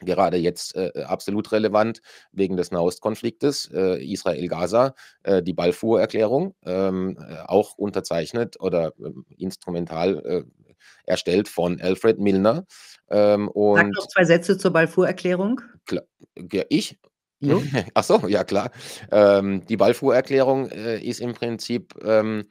B: gerade jetzt äh, äh, absolut relevant wegen des Nahostkonfliktes, äh, Israel-Gaza, äh, die Balfour-Erklärung, ähm, äh, auch unterzeichnet oder ähm, instrumental äh, erstellt von Alfred Milner. Ähm, und Sag noch zwei Sätze zur Balfour-Erklärung. Ja, ich? Ja. *laughs* Ach so, ja klar. Ähm, die Balfour-Erklärung ist im Prinzip... Ähm,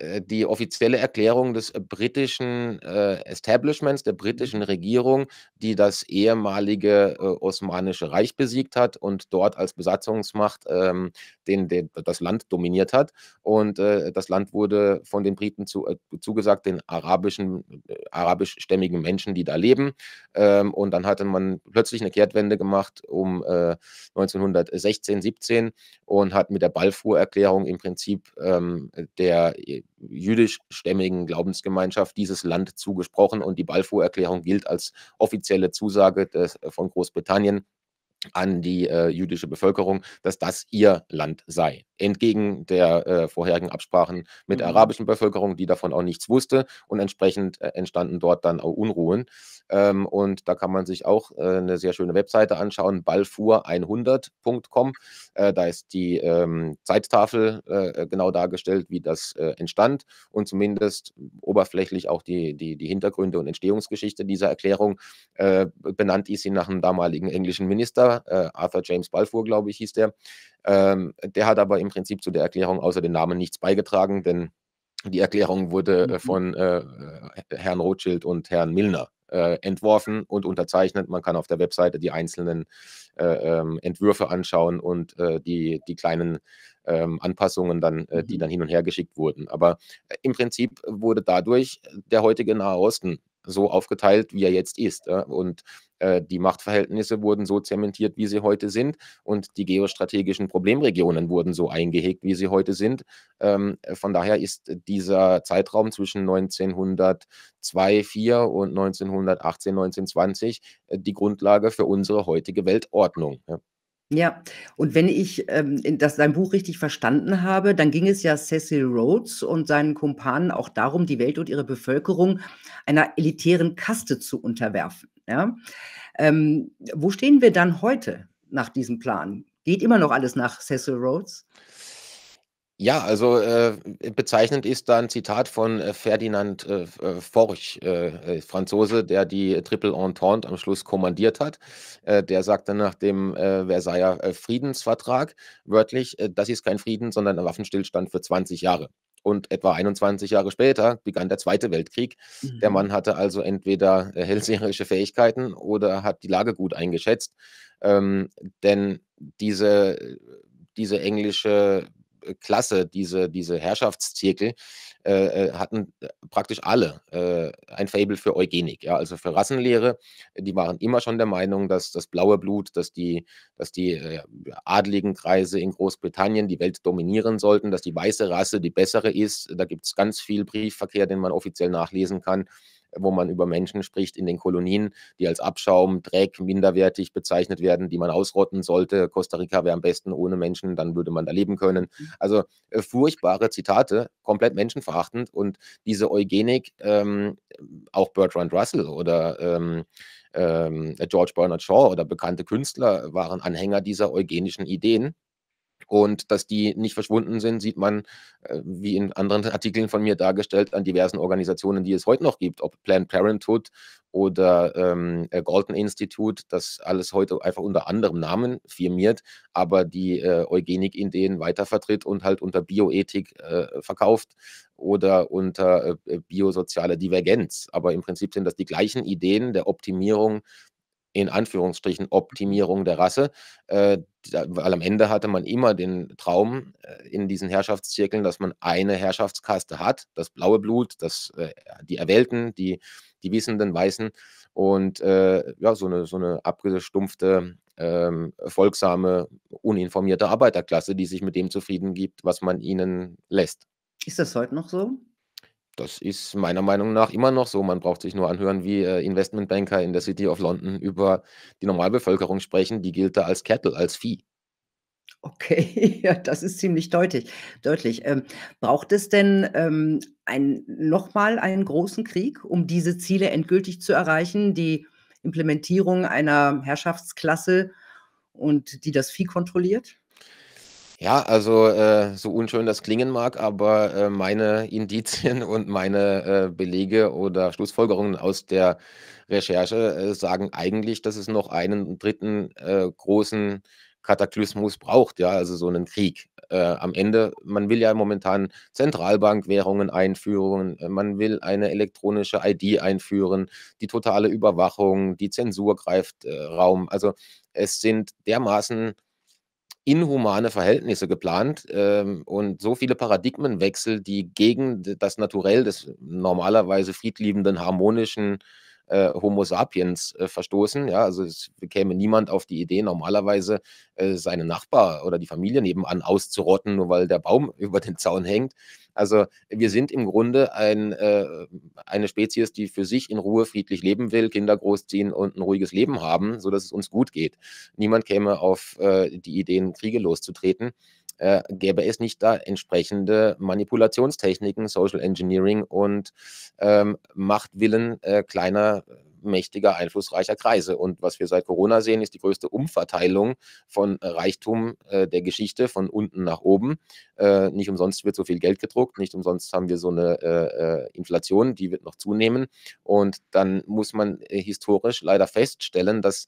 B: äh, die offizielle Erklärung des äh, britischen äh, Establishments, der mhm. britischen Regierung, die das ehemalige Osmanische Reich besiegt hat und dort als Besatzungsmacht ähm, den, den, das Land dominiert hat. Und äh, das Land wurde von den Briten zu, äh, zugesagt, den arabischen, äh, arabischstämmigen Menschen, die da leben. Ähm, und dann hatte man plötzlich eine Kehrtwende gemacht um 1916, 17 und hat mit der Balfour-Erklärung im Prinzip ähm, der jüdischstämmigen Glaubensgemeinschaft dieses Land zugesprochen und die Balfour-Erklärung gilt als offizielle Zusage des, äh, von Großbritannien an die äh, jüdische Bevölkerung, dass das ihr Land sei. Entgegen der äh, vorherigen Absprachen mit mhm. der arabischen Bevölkerung, die davon auch nichts wusste und entsprechend äh, entstanden dort dann auch Unruhen. Ähm, und da kann man sich auch äh, eine sehr schöne Webseite anschauen, balfour100.com. Äh, da ist die ähm, Zeittafel äh, genau dargestellt, wie das entstand und zumindest oberflächlich auch die, die, die Hintergründe und Entstehungsgeschichte dieser Erklärung. benannt ist sie nach einem damaligen englischen Minister, äh, Arthur James Balfour, glaube ich, hieß der. Ähm, der hat aber im Prinzip zu der Erklärung außer den Namen nichts beigetragen, denn die Erklärung wurde äh, mhm. von äh, Herrn Rothschild und Herrn Milner äh, entworfen und unterzeichnet. Man kann auf der Webseite die einzelnen äh, ähm, Entwürfe anschauen und äh, die, die kleinen ähm, Anpassungen, dann, die mhm. dann hin und her geschickt wurden. Aber im Prinzip wurde dadurch der heutige Nahe Osten so aufgeteilt, wie er jetzt ist. Und äh, die Machtverhältnisse wurden so zementiert, wie sie heute sind, und die geostrategischen Problemregionen wurden so eingehegt, wie sie heute sind. Ähm, von daher ist dieser Zeitraum zwischen 1902, 4 und 1918, 1920 äh, die Grundlage für unsere heutige Weltordnung.
A: Ja, und wenn ich ähm, das, sein Buch richtig verstanden habe, dann ging es ja Cecil Rhodes und seinen Kumpanen auch darum, die Welt und ihre Bevölkerung einer elitären Kaste zu unterwerfen. Ja? Ähm, wo stehen wir dann heute nach diesem Plan? Geht immer noch alles nach Cecil Rhodes?
B: Ja, also äh, bezeichnend ist da ein Zitat von äh, Ferdinand äh, äh Forch, äh, Franzose, der die Triple Entente am Schluss kommandiert hat. der sagte nach dem Versailler Friedensvertrag wörtlich, das ist kein Frieden, sondern ein Waffenstillstand für 20 Jahre. Und etwa 21 Jahre später begann der Zweite Weltkrieg. Mhm. Der Mann hatte also entweder hellseherische Fähigkeiten oder hat die Lage gut eingeschätzt. Ähm, denn diese diese englische äh, Klasse, diese, diese Herrschaftszirkel, äh, äh hatten äh, praktisch alle äh, ein Fable für Eugenik, ja, also für Rassenlehre. Die waren immer schon der Meinung, dass das blaue Blut, dass die, dass die äh, adligen Kreise in Großbritannien die Welt dominieren sollten, dass die weiße Rasse die bessere ist. Da gibt es ganz viel Briefverkehr, den man offiziell nachlesen kann wo man über Menschen spricht in den Kolonien, die als Abschaum, Dreck, minderwertig bezeichnet werden, die man ausrotten sollte. Costa Rica wäre am besten ohne Menschen, dann würde man da leben können. Mhm. Also äh, furchtbare Zitate, komplett menschenverachtend und diese Eugenik, ähm, auch Bertrand Russell oder ähm, ähm, George Bernard Shaw oder bekannte Künstler waren Anhänger dieser eugenischen Ideen und dass die nicht verschwunden sind, sieht man, äh, wie in anderen Artikeln von mir dargestellt, an diversen Organisationen, die es heute noch gibt, ob Planned Parenthood oder ähm, äh, Galton Institute, das alles heute einfach unter anderem Namen firmiert, aber die äh, Eugenik-Ideen weiter vertritt und halt unter Bioethik äh, verkauft oder unter äh, biosozialer Divergenz. Aber im Prinzip sind das die gleichen Ideen der Optimierung in Anführungsstrichen Optimierung der Rasse, äh, weil am Ende hatte man immer den Traum äh, in diesen Herrschaftszirkeln, dass man eine Herrschaftskaste hat, das blaue Blut, das, äh, die Erwählten, die, die Wissenden, Weißen und äh, ja, so eine, so eine abgestumpfte, ähm, folgsame, uninformierte Arbeiterklasse, die sich mit dem zufrieden gibt, was man ihnen lässt. Ist das heute noch so? Das ist meiner Meinung nach immer noch so. Man braucht sich nur anhören, wie äh, Investmentbanker in der City of London über die Normalbevölkerung sprechen. Die gilt da als Cattle, als Vieh.
A: Okay, *laughs* ja, das ist ziemlich deutlich. deutlich. Ähm, braucht es denn ähm, nochmal einen großen Krieg, um diese Ziele endgültig zu erreichen? Die Implementierung einer Herrschaftsklasse und die das Vieh kontrolliert?
B: Ja, also äh, so unschön das klingen mag, aber äh, meine Indizien *laughs* und meine äh, Belege oder Schlussfolgerungen aus der Recherche äh, sagen eigentlich, dass es noch einen dritten äh, großen Kataklysmus braucht, ja, also so einen Krieg. Äh, am Ende, man will ja momentan Zentralbankwährungen einführen, man will eine elektronische ID einführen, die totale Überwachung, die Zensur greift Raum. Also es sind dermaßen inhumane Verhältnisse geplant ähm, und so viele Paradigmenwechsel, die gegen das Naturell des normalerweise friedliebenden, harmonischen äh, Homo sapiens äh, verstoßen. Ja, also es käme niemand auf die Idee, normalerweise äh, seinen Nachbar oder die Familie nebenan auszurotten, nur weil der Baum *laughs* über den Zaun hängt. Also wir sind im Grunde ein, äh, eine Spezies, die für sich in Ruhe friedlich leben will, Kinder großziehen und ein ruhiges Leben haben, sodass es uns gut geht. Niemand käme auf äh, die Ideen, Kriege loszutreten. Äh, gäbe es nicht da entsprechende Manipulationstechniken, Social Engineering und ähm, Machtwillen äh, kleiner mächtiger, einflussreicher Kreise. Und was wir seit Corona sehen, ist die größte Umverteilung von Reichtum äh, der Geschichte von unten nach oben. Äh, nicht umsonst wird so viel Geld gedruckt, nicht umsonst haben wir so eine äh, äh Inflation, die wird noch zunehmen. Und dann muss man äh, historisch leider feststellen, dass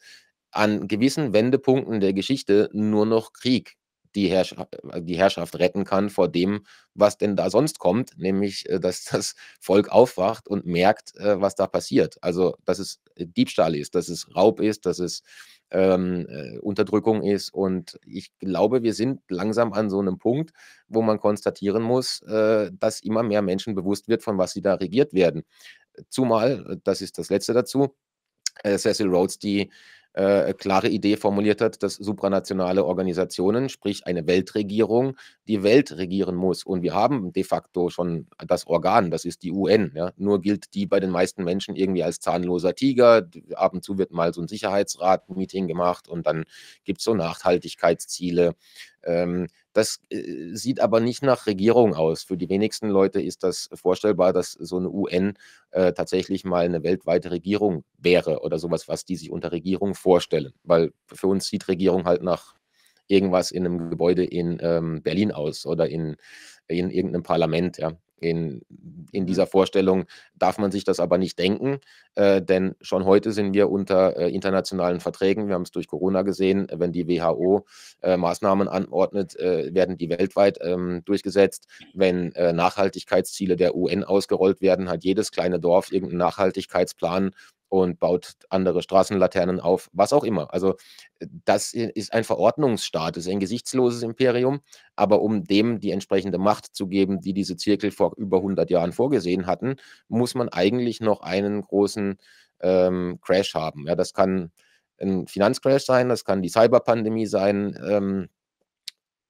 B: an gewissen Wendepunkten der Geschichte nur noch Krieg die, Herrsch äh, die Herrschaft retten kann vor dem, was denn da sonst kommt, nämlich äh, dass *laughs* das Volk aufwacht und merkt, äh, was da passiert. Also, dass es Diebstahl ist, dass es Raub ist, dass es ähm, Unterdrückung ist. Und ich glaube, wir sind langsam an so einem Punkt, wo man konstatieren muss, äh, dass immer mehr Menschen bewusst wird, von was sie da regiert werden. Zumal, das ist das Letzte dazu, äh, Cecil Rhodes die äh, äh, klare Idee formuliert hat, dass supranationale Organisationen, sprich eine Weltregierung, die Welt regieren muss. Und wir haben de facto schon das Organ, das ist die UN. Ja? Nur gilt die bei den meisten Menschen irgendwie als zahnloser Tiger. Ab und zu wird mal so ein Sicherheitsrat-Meeting gemacht und dann gibt es so Nachhaltigkeitsziele. Ähm, das äh, sieht aber nicht nach Regierung aus. Für die wenigsten Leute ist das vorstellbar, dass so eine UN äh, tatsächlich mal eine weltweite Regierung wäre oder sowas, was die sich unter Regierung vorstellen. Weil für uns sieht Regierung halt nach irgendwas in einem Gebäude in ähm, Berlin aus oder in, in irgendeinem Parlament. Ja. In in mhm. dieser Vorstellung darf man sich das aber nicht denken, äh, denn schon heute sind wir unter äh, internationalen Verträgen. Wir haben es durch Corona gesehen, wenn die WHO äh, Maßnahmen anordnet, äh, werden die weltweit ähm, durchgesetzt. Wenn äh, Nachhaltigkeitsziele der UN ausgerollt werden, hat jedes kleine Dorf irgendeinen Nachhaltigkeitsplan und baut andere Straßenlaternen auf, was auch immer. Also äh, das ist ein Verordnungsstaat, ist ein gesichtsloses Imperium, aber um dem die entsprechende Macht zu geben, die diese Zirkel vor über 100 Jahren vorgesehen hatten, muss man eigentlich noch einen großen ähm, Crash haben. Ja, das kann ein Finanzcrash sein, das kann die Cyberpandemie sein. Ähm,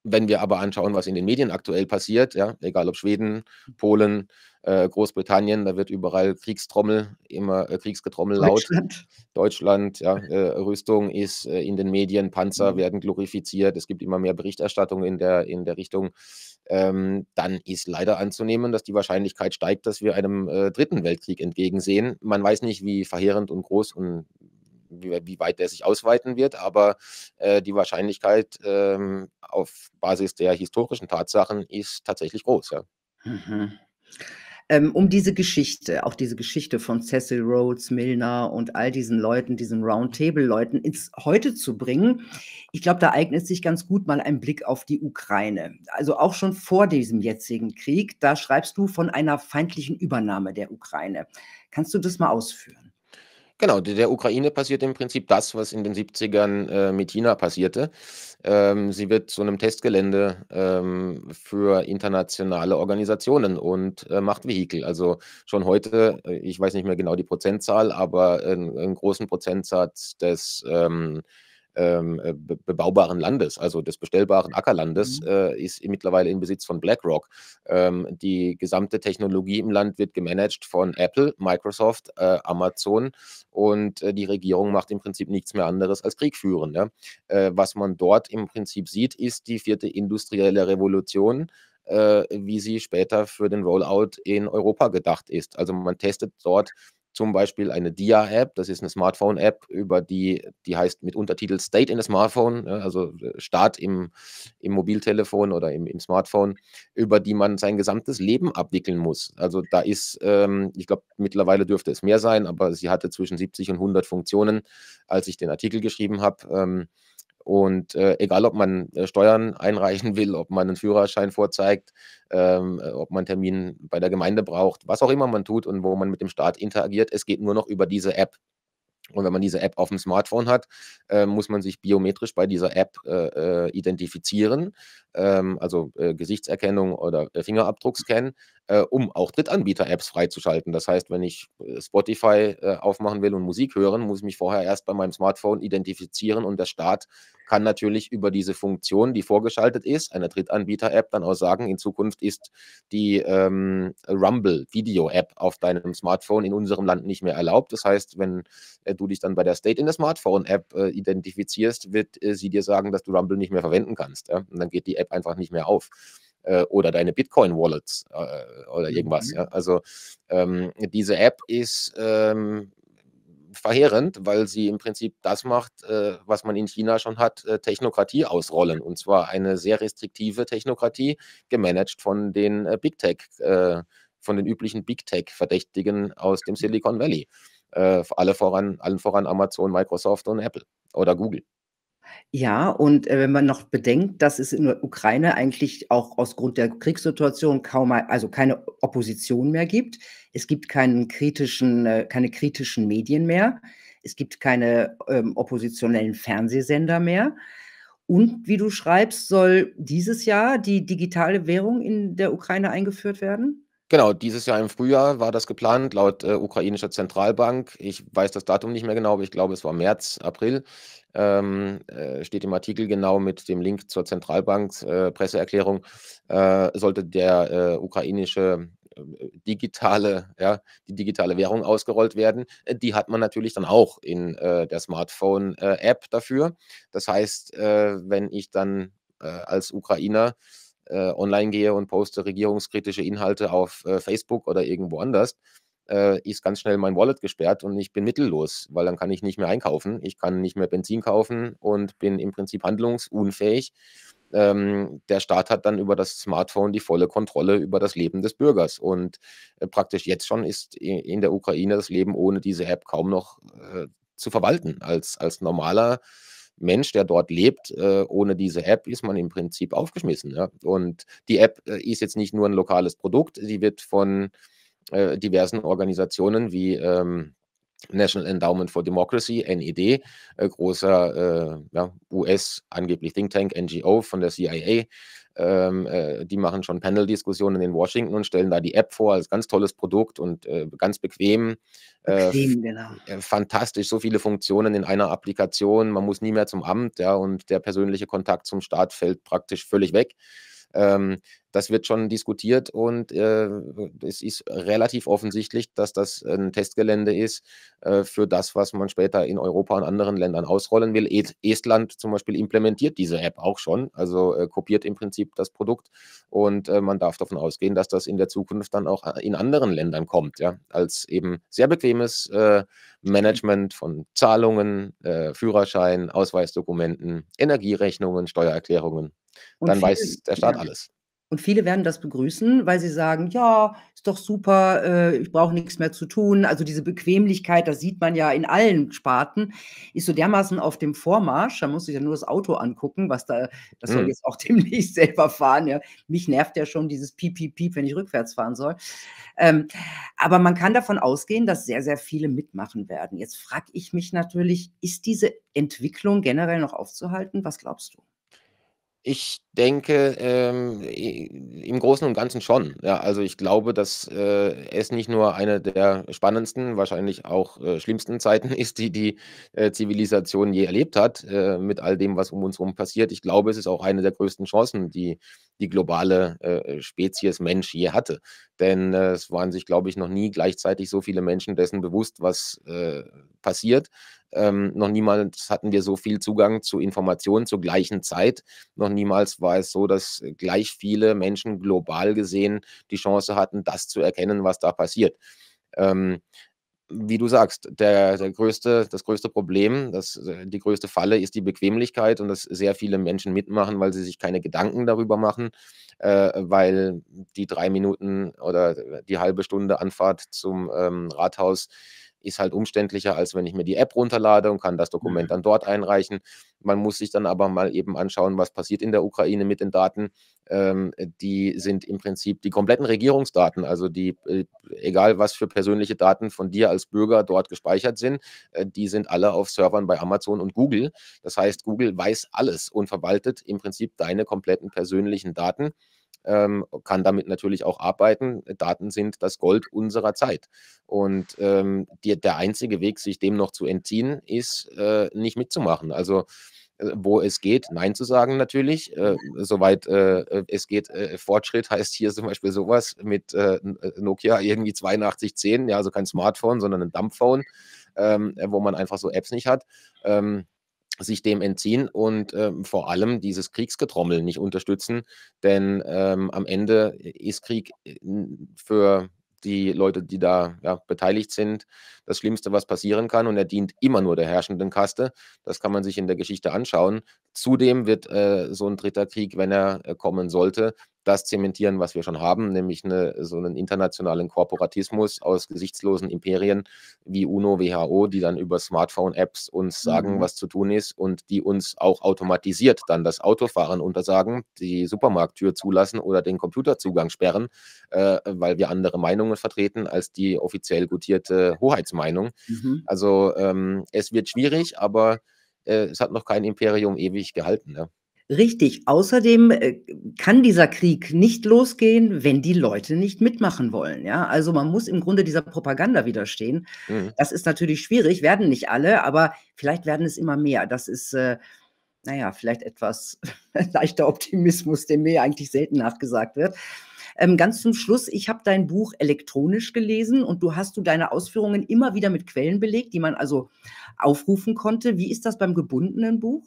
B: wenn wir aber anschauen, was in den Medien aktuell passiert, ja, egal ob Schweden, Polen, äh, Großbritannien, da wird überall Kriegstrommel, immer äh, Kriegsgetrommel laut. Deutschland, Deutschland ja, *laughs* äh, Rüstung ist äh, in den Medien, Panzer mhm. werden glorifiziert, es gibt immer mehr Berichterstattung in der, in der Richtung. Ähm, dann ist leider anzunehmen, dass die Wahrscheinlichkeit steigt, dass wir einem äh, dritten Weltkrieg entgegensehen. Man weiß nicht, wie verheerend und groß und wie, wie, weit der sich ausweiten wird, aber äh, die Wahrscheinlichkeit ähm, auf Basis der historischen Tatsachen ist tatsächlich groß. Ja. Mhm
A: ähm, um diese Geschichte, auch diese Geschichte von Cecil Rhodes, Milner und all diesen Leuten, diesen Roundtable-Leuten ins Heute zu bringen. Ich glaube, da eignet sich ganz gut mal ein Blick auf die Ukraine. Also auch schon vor diesem jetzigen Krieg, da schreibst du von einer feindlichen Übernahme der Ukraine. Kannst du das mal ausführen?
B: Genau, der Ukraine passiert im Prinzip das, was in den 70ern äh, mit China passierte. Ähm, sie wird zu einem Testgelände ähm, für internationale Organisationen und äh, macht Also schon heute, äh, ich weiß nicht mehr genau die Prozentzahl, aber äh, einen, einen großen Prozentsatz des ähm, ähm, äh, bebaubaren Landes, also des bestellbaren Ackerlandes, mhm. äh, ist mittlerweile in Besitz von BlackRock. Ähm, die gesamte Technologie im Land wird gemanagt von Apple, Microsoft, äh, Amazon und äh, die Regierung macht im Prinzip nichts mehr anderes als Krieg führen. Ne? Äh, was man dort im Prinzip sieht, ist die vierte industrielle Revolution äh, wie sie später für den Rollout in Europa gedacht ist. Also man testet dort zum Beispiel eine DIA-App, das ist eine Smartphone-App, über die, die heißt mit Untertitel State in the Smartphone, ne, also äh, Start im, im Mobiltelefon oder im, im Smartphone, über die man sein gesamtes Leben abwickeln muss. Also da ist, ähm, ich glaube, mittlerweile dürfte es mehr sein, aber sie hatte zwischen 70 und 100 Funktionen, als ich den Artikel geschrieben habe. Ähm, und äh, egal, ob man äh, Steuern einreichen will, ob man einen Führerschein vorzeigt, ähm, äh, ob man einen Termin bei der Gemeinde braucht, was auch immer man tut und wo man mit dem Staat interagiert, es geht nur noch über diese App. Und wenn man diese App auf dem Smartphone hat, äh, muss man sich biometrisch bei dieser App äh, äh, identifizieren, ähm, also Gesichtserkennung oder Fingerabdruckscan äh, um auch Drittanbieter-Apps freizuschalten. Das heißt, wenn ich äh, Spotify äh, aufmachen will und Musik hören, muss ich mich vorher erst bei meinem Smartphone identifizieren und der Staat kann natürlich über diese Funktion, die vorgeschaltet ist, einer Drittanbieter-App dann auch sagen, in Zukunft ist die ähm, Rumble-Video-App auf deinem Smartphone in unserem Land nicht mehr erlaubt. Das heißt, wenn äh, du dich dann bei der State in der Smartphone-App äh, identifizierst, wird äh, sie dir sagen, dass du Rumble nicht mehr verwenden kannst. Ja? Und dann geht die App einfach nicht mehr auf äh, oder deine Bitcoin-Wallets äh, oder irgendwas. Mhm. Ja? Also ähm, diese App ist ähm, verheerend, weil sie im Prinzip das macht, äh, was man in China schon hat, äh, Technokratie ausrollen. Und zwar eine sehr restriktive Technokratie, gemanagt von den äh, Big Tech, äh, von den üblichen Big Tech-Verdächtigen aus dem mhm. Silicon Valley. Äh, alle voran, allen voran Amazon, Microsoft und Apple oder Google.
A: Ja, und äh, wenn man noch bedenkt, dass es in der Ukraine eigentlich auch aus Grund der Kriegssituation kaum, also keine Opposition mehr gibt. Es gibt keinen kritischen, äh, keine kritischen Medien mehr. Es gibt keine ähm, oppositionellen Fernsehsender mehr. Und wie du schreibst, soll dieses Jahr die digitale Währung in der Ukraine eingeführt werden?
B: Genau, dieses Jahr im Frühjahr war das geplant, laut äh, ukrainischer Zentralbank. Ich weiß das Datum nicht mehr genau, aber ich glaube, es war März, April. Ähm, äh, steht im Artikel genau mit dem Link zur Zentralbank-Presseerklärung, äh, äh, sollte der äh, ukrainische äh, digitale, ja, die digitale Währung ausgerollt werden. Die hat man natürlich dann auch in der Smartphone-App dafür. Das heißt, wenn ich dann als Ukrainer äh, online gehe und poste regierungskritische Inhalte auf äh, Facebook oder irgendwo anders, äh, ist ganz schnell mein Wallet gesperrt und ich bin mittellos, weil dann kann ich nicht mehr einkaufen, ich kann nicht mehr Benzin kaufen und bin im Prinzip handlungsunfähig. Ähm, der Staat hat dann über das Smartphone die volle Kontrolle über das Leben des Bürgers. Und äh, praktisch jetzt schon ist in der Ukraine das Leben ohne diese App kaum noch äh, zu verwalten. Als, als normaler Mensch, der dort lebt, äh, ohne diese App ist man im Prinzip aufgeschmissen. Ja? Und die App äh, ist jetzt nicht nur ein lokales Produkt, sie wird von äh, diversen Organisationen wie ähm, National Endowment for Democracy, NED, äh, großer äh, ja, US angeblich Think Tank, NGO von der CIA, ähm, äh, die machen schon Panel-Diskussionen in Washington und stellen da die App vor als ganz tolles Produkt und äh, ganz bequem. Äh, bequem genau. Äh, fantastisch, so viele Funktionen in einer Applikation. Man muss nie mehr zum Amt, ja, und der persönliche Kontakt zum Staat fällt praktisch völlig weg. Ähm, das wird schon diskutiert und äh, es ist relativ offensichtlich, dass das ein Testgelände ist äh, für das, was man später in Europa und anderen Ländern ausrollen will. Estland zum Beispiel implementiert diese App auch schon, also äh, kopiert im Prinzip das Produkt und äh, man darf davon ausgehen, dass das in der Zukunft dann auch äh, in anderen Ländern kommt, ja, als eben sehr bequemes äh, Management von Zahlungen, Führerschein, Ausweisdokumenten, Energierechnungen, Steuererklärungen und dann viele, weiß der Staat ja. alles.
A: Und viele werden das begrüßen, weil sie sagen, ja, ist doch super, äh, ich brauche nichts mehr zu tun. Also diese Bequemlichkeit, das sieht man ja in allen Sparten, ist so dermaßen auf dem Vormarsch. Da muss ich ja nur das Auto angucken, was da, das soll hm. jetzt auch *laughs* demnächst selber fahren. Ja. Mich nervt ja schon dieses Piep, Piep, Piep, wenn ich rückwärts fahren soll. Ähm, aber man kann davon ausgehen, dass sehr, sehr viele mitmachen werden. Jetzt frage ich mich natürlich, ist diese Entwicklung generell noch aufzuhalten? Was glaubst du?
B: Ich denke ähm, im Großen und Ganzen schon. Ja, also ich glaube, dass äh, es nicht nur eine der spannendsten, wahrscheinlich auch äh, schlimmsten Zeiten *laughs* ist, die die äh, Zivilisation je erlebt hat, äh, mit all dem, was um uns herum passiert. Ich glaube, es ist auch eine der größten Chancen, die die globale äh, Spezies Mensch je hatte. Denn äh, es waren sich, glaube ich, noch nie gleichzeitig so viele Menschen dessen bewusst, was passiert ähm, noch niemals hatten wir so viel Zugang zu Informationen zur gleichen Zeit. Noch niemals war es so, dass gleich viele Menschen global gesehen die Chance hatten, das zu erkennen, was da passiert. Ähm, wie du sagst, der, der, größte, das größte Problem, das, äh, die größte Falle ist die Bequemlichkeit und dass sehr viele Menschen mitmachen, weil sie sich keine Gedanken darüber machen, äh, weil die drei Minuten oder die halbe Stunde Anfahrt zum ähm, Rathaus ist halt umständlicher, als wenn ich mir die App runterlade und kann das Dokument mhm. dann dort einreichen. Man muss sich dann aber mal eben anschauen, was passiert in der Ukraine mit den Daten. Ähm, die sind im Prinzip die kompletten Regierungsdaten, also die, äh, egal was für persönliche Daten von dir als Bürger dort gespeichert sind, äh, die sind alle auf Servern bei Amazon und Google. Das heißt, Google weiß alles und verwaltet im Prinzip deine kompletten persönlichen Daten ähm, kann damit natürlich auch arbeiten. Daten sind das Gold unserer Zeit. Und ähm, die, der einzige Weg, sich dem noch zu entziehen, ist äh, nicht mitzumachen. Also äh, wo es geht, Nein zu sagen natürlich. Äh, mhm. soweit äh, äh, es geht, äh, Fortschritt heißt hier zum Beispiel sowas mit äh, Nokia irgendwie 8210, ja, also kein Smartphone, sondern ein Dumpphone, ähm, wo man einfach so Apps nicht hat. Ähm, sich dem entziehen und ähm, vor allem dieses Kriegsgetrommel nicht unterstützen, denn ähm, am Ende ist Krieg äh, für die Leute, die da ja, beteiligt sind, das Schlimmste, was passieren kann. Und er dient immer nur der herrschenden Kaste. Das kann man sich in der Geschichte anschauen. Zudem wird äh, so ein dritter Krieg, wenn er äh, kommen sollte, das zementieren, was wir schon haben, nämlich eine, so einen internationalen Korporatismus aus gesichtslosen Imperien wie UNO, WHO, die dann über Smartphone-Apps uns sagen, mhm. was zu tun ist und die uns auch automatisiert dann das Autofahren untersagen, die Supermarkttür zulassen oder den Computerzugang sperren, äh, weil wir andere Meinungen vertreten als die offiziell gutierte Hoheitsmeinung. Mhm. Also ähm, es wird schwierig, aber äh, es hat noch kein Imperium ewig gehalten. Ne? Richtig. Außerdem äh, kann dieser
A: Krieg nicht losgehen, wenn die Leute nicht mitmachen wollen. Ja, also man muss im Grunde dieser Propaganda widerstehen. Mhm. Das ist natürlich schwierig, werden nicht alle, aber vielleicht werden es immer mehr. Das ist, äh, naja, vielleicht etwas *laughs* leichter Optimismus, dem mir eigentlich selten nachgesagt wird. Ähm, ganz zum Schluss, ich habe dein Buch elektronisch gelesen und du hast du deine Ausführungen immer wieder mit Quellen belegt, die man also aufrufen konnte. Wie ist das beim gebundenen Buch?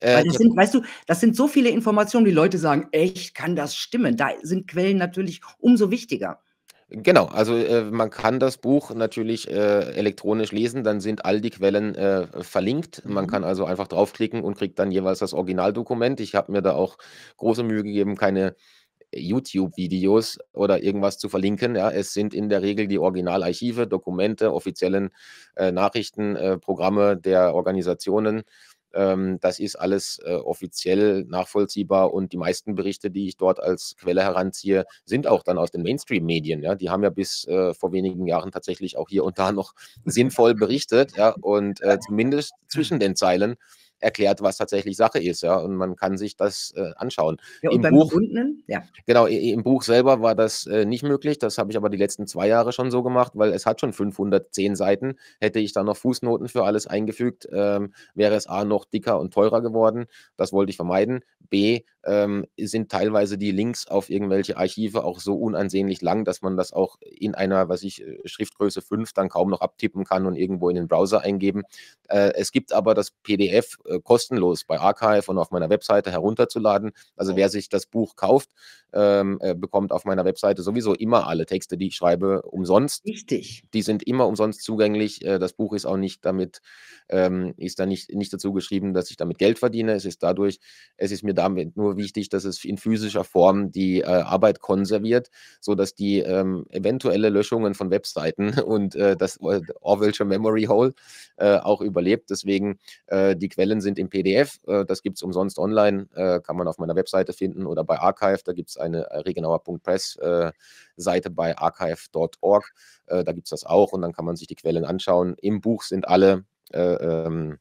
A: Äh, das sind, weißt du, das sind so viele Informationen, die Leute sagen, echt, kann das stimmen? Da sind Quellen natürlich umso wichtiger.
B: Genau, also äh, man kann das Buch natürlich äh, elektronisch lesen, dann sind all die Quellen äh, verlinkt. Man mhm. kann also einfach draufklicken und kriegt dann jeweils das Originaldokument. Ich habe mir da auch große Mühe gegeben, keine YouTube-Videos oder irgendwas zu verlinken. Ja, es sind in der Regel die Originalarchive, Dokumente, offiziellen äh, Nachrichten, äh, Programme der Organisationen ähm, das ist alles äh, offiziell nachvollziehbar und die meisten Berichte, die ich dort als Quelle heranziehe, sind auch dann aus den Mainstream-Medien. Ja? Die haben ja bis äh, vor wenigen Jahren tatsächlich auch hier und da noch *laughs* sinnvoll berichtet ja? und äh, zumindest zwischen den Zeilen erklärt, was tatsächlich Sache ist. Ja, und man kann sich das äh, anschauen. Ja, Im Buch, unten, ja. Genau, im Buch selber war das äh, nicht möglich. Das habe ich aber die letzten zwei Jahre schon so gemacht, weil es hat schon 510 Seiten. Hätte ich da noch Fußnoten für alles eingefügt, ähm, wäre es A noch dicker und teurer geworden. Das wollte ich vermeiden. B ähm, sind teilweise die Links auf irgendwelche Archive auch so unansehnlich lang, dass man das auch in einer, was ich, äh, Schriftgröße 5 dann kaum noch abtippen kann und irgendwo in den Browser eingeben. Äh, es gibt aber das PDF äh, kostenlos bei Archive und auf meiner Webseite herunterzuladen. Also wer sich das Buch kauft, ähm, äh, bekommt auf meiner Webseite sowieso immer alle Texte, die ich schreibe, umsonst. Richtig. Die sind immer umsonst zugänglich. Äh, das Buch ist auch nicht damit, ähm, ist da nicht, nicht dazu geschrieben, dass ich damit Geld verdiene. Es ist dadurch, es ist mir damit nur wichtig, dass es in physischer Form die äh, Arbeit konserviert, sodass die ähm, eventuelle Löschungen von Webseiten *laughs* und äh, das Orwellsche Memory Hole äh, auch überlebt. Deswegen äh, die Quellen drin sind im PDF. Äh, das gibt es umsonst online, äh, kann man auf meiner Webseite finden oder bei Archive. Da gibt es eine äh, regenauer.press-Seite bei archive.org. da gibt es das auch und dann kann man sich die Quellen anschauen. Im Buch sind alle. Ähm,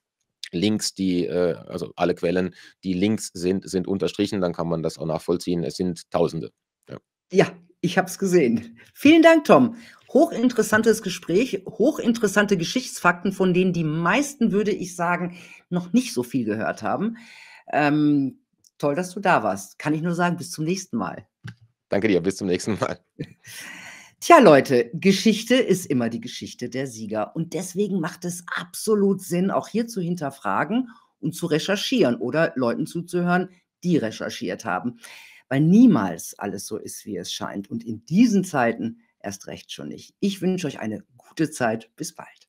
B: Links, die, also alle Quellen, die Links sind, sind unterstrichen, dann kann man das auch nachvollziehen. Es sind Tausende.
A: Ja, ich habe es gesehen. Vielen Dank, Tom. Hochinteressantes Gespräch, hochinteressante Geschichtsfakten, von denen die meisten, würde ich sagen, noch nicht so viel gehört haben. Ähm, toll, dass du da warst. Kann ich nur sagen, bis zum nächsten Mal. Danke dir, bis zum nächsten Mal. *laughs* Tja, Leute, Geschichte ist immer die Geschichte der Sieger. Und deswegen macht es absolut Sinn, auch hier zu hinterfragen und zu recherchieren oder Leuten zuzuhören, die recherchiert haben weil niemals alles so ist, wie es scheint. Und in diesen Zeiten erst recht schon nicht. Ich wünsche euch eine gute Zeit. Bis bald.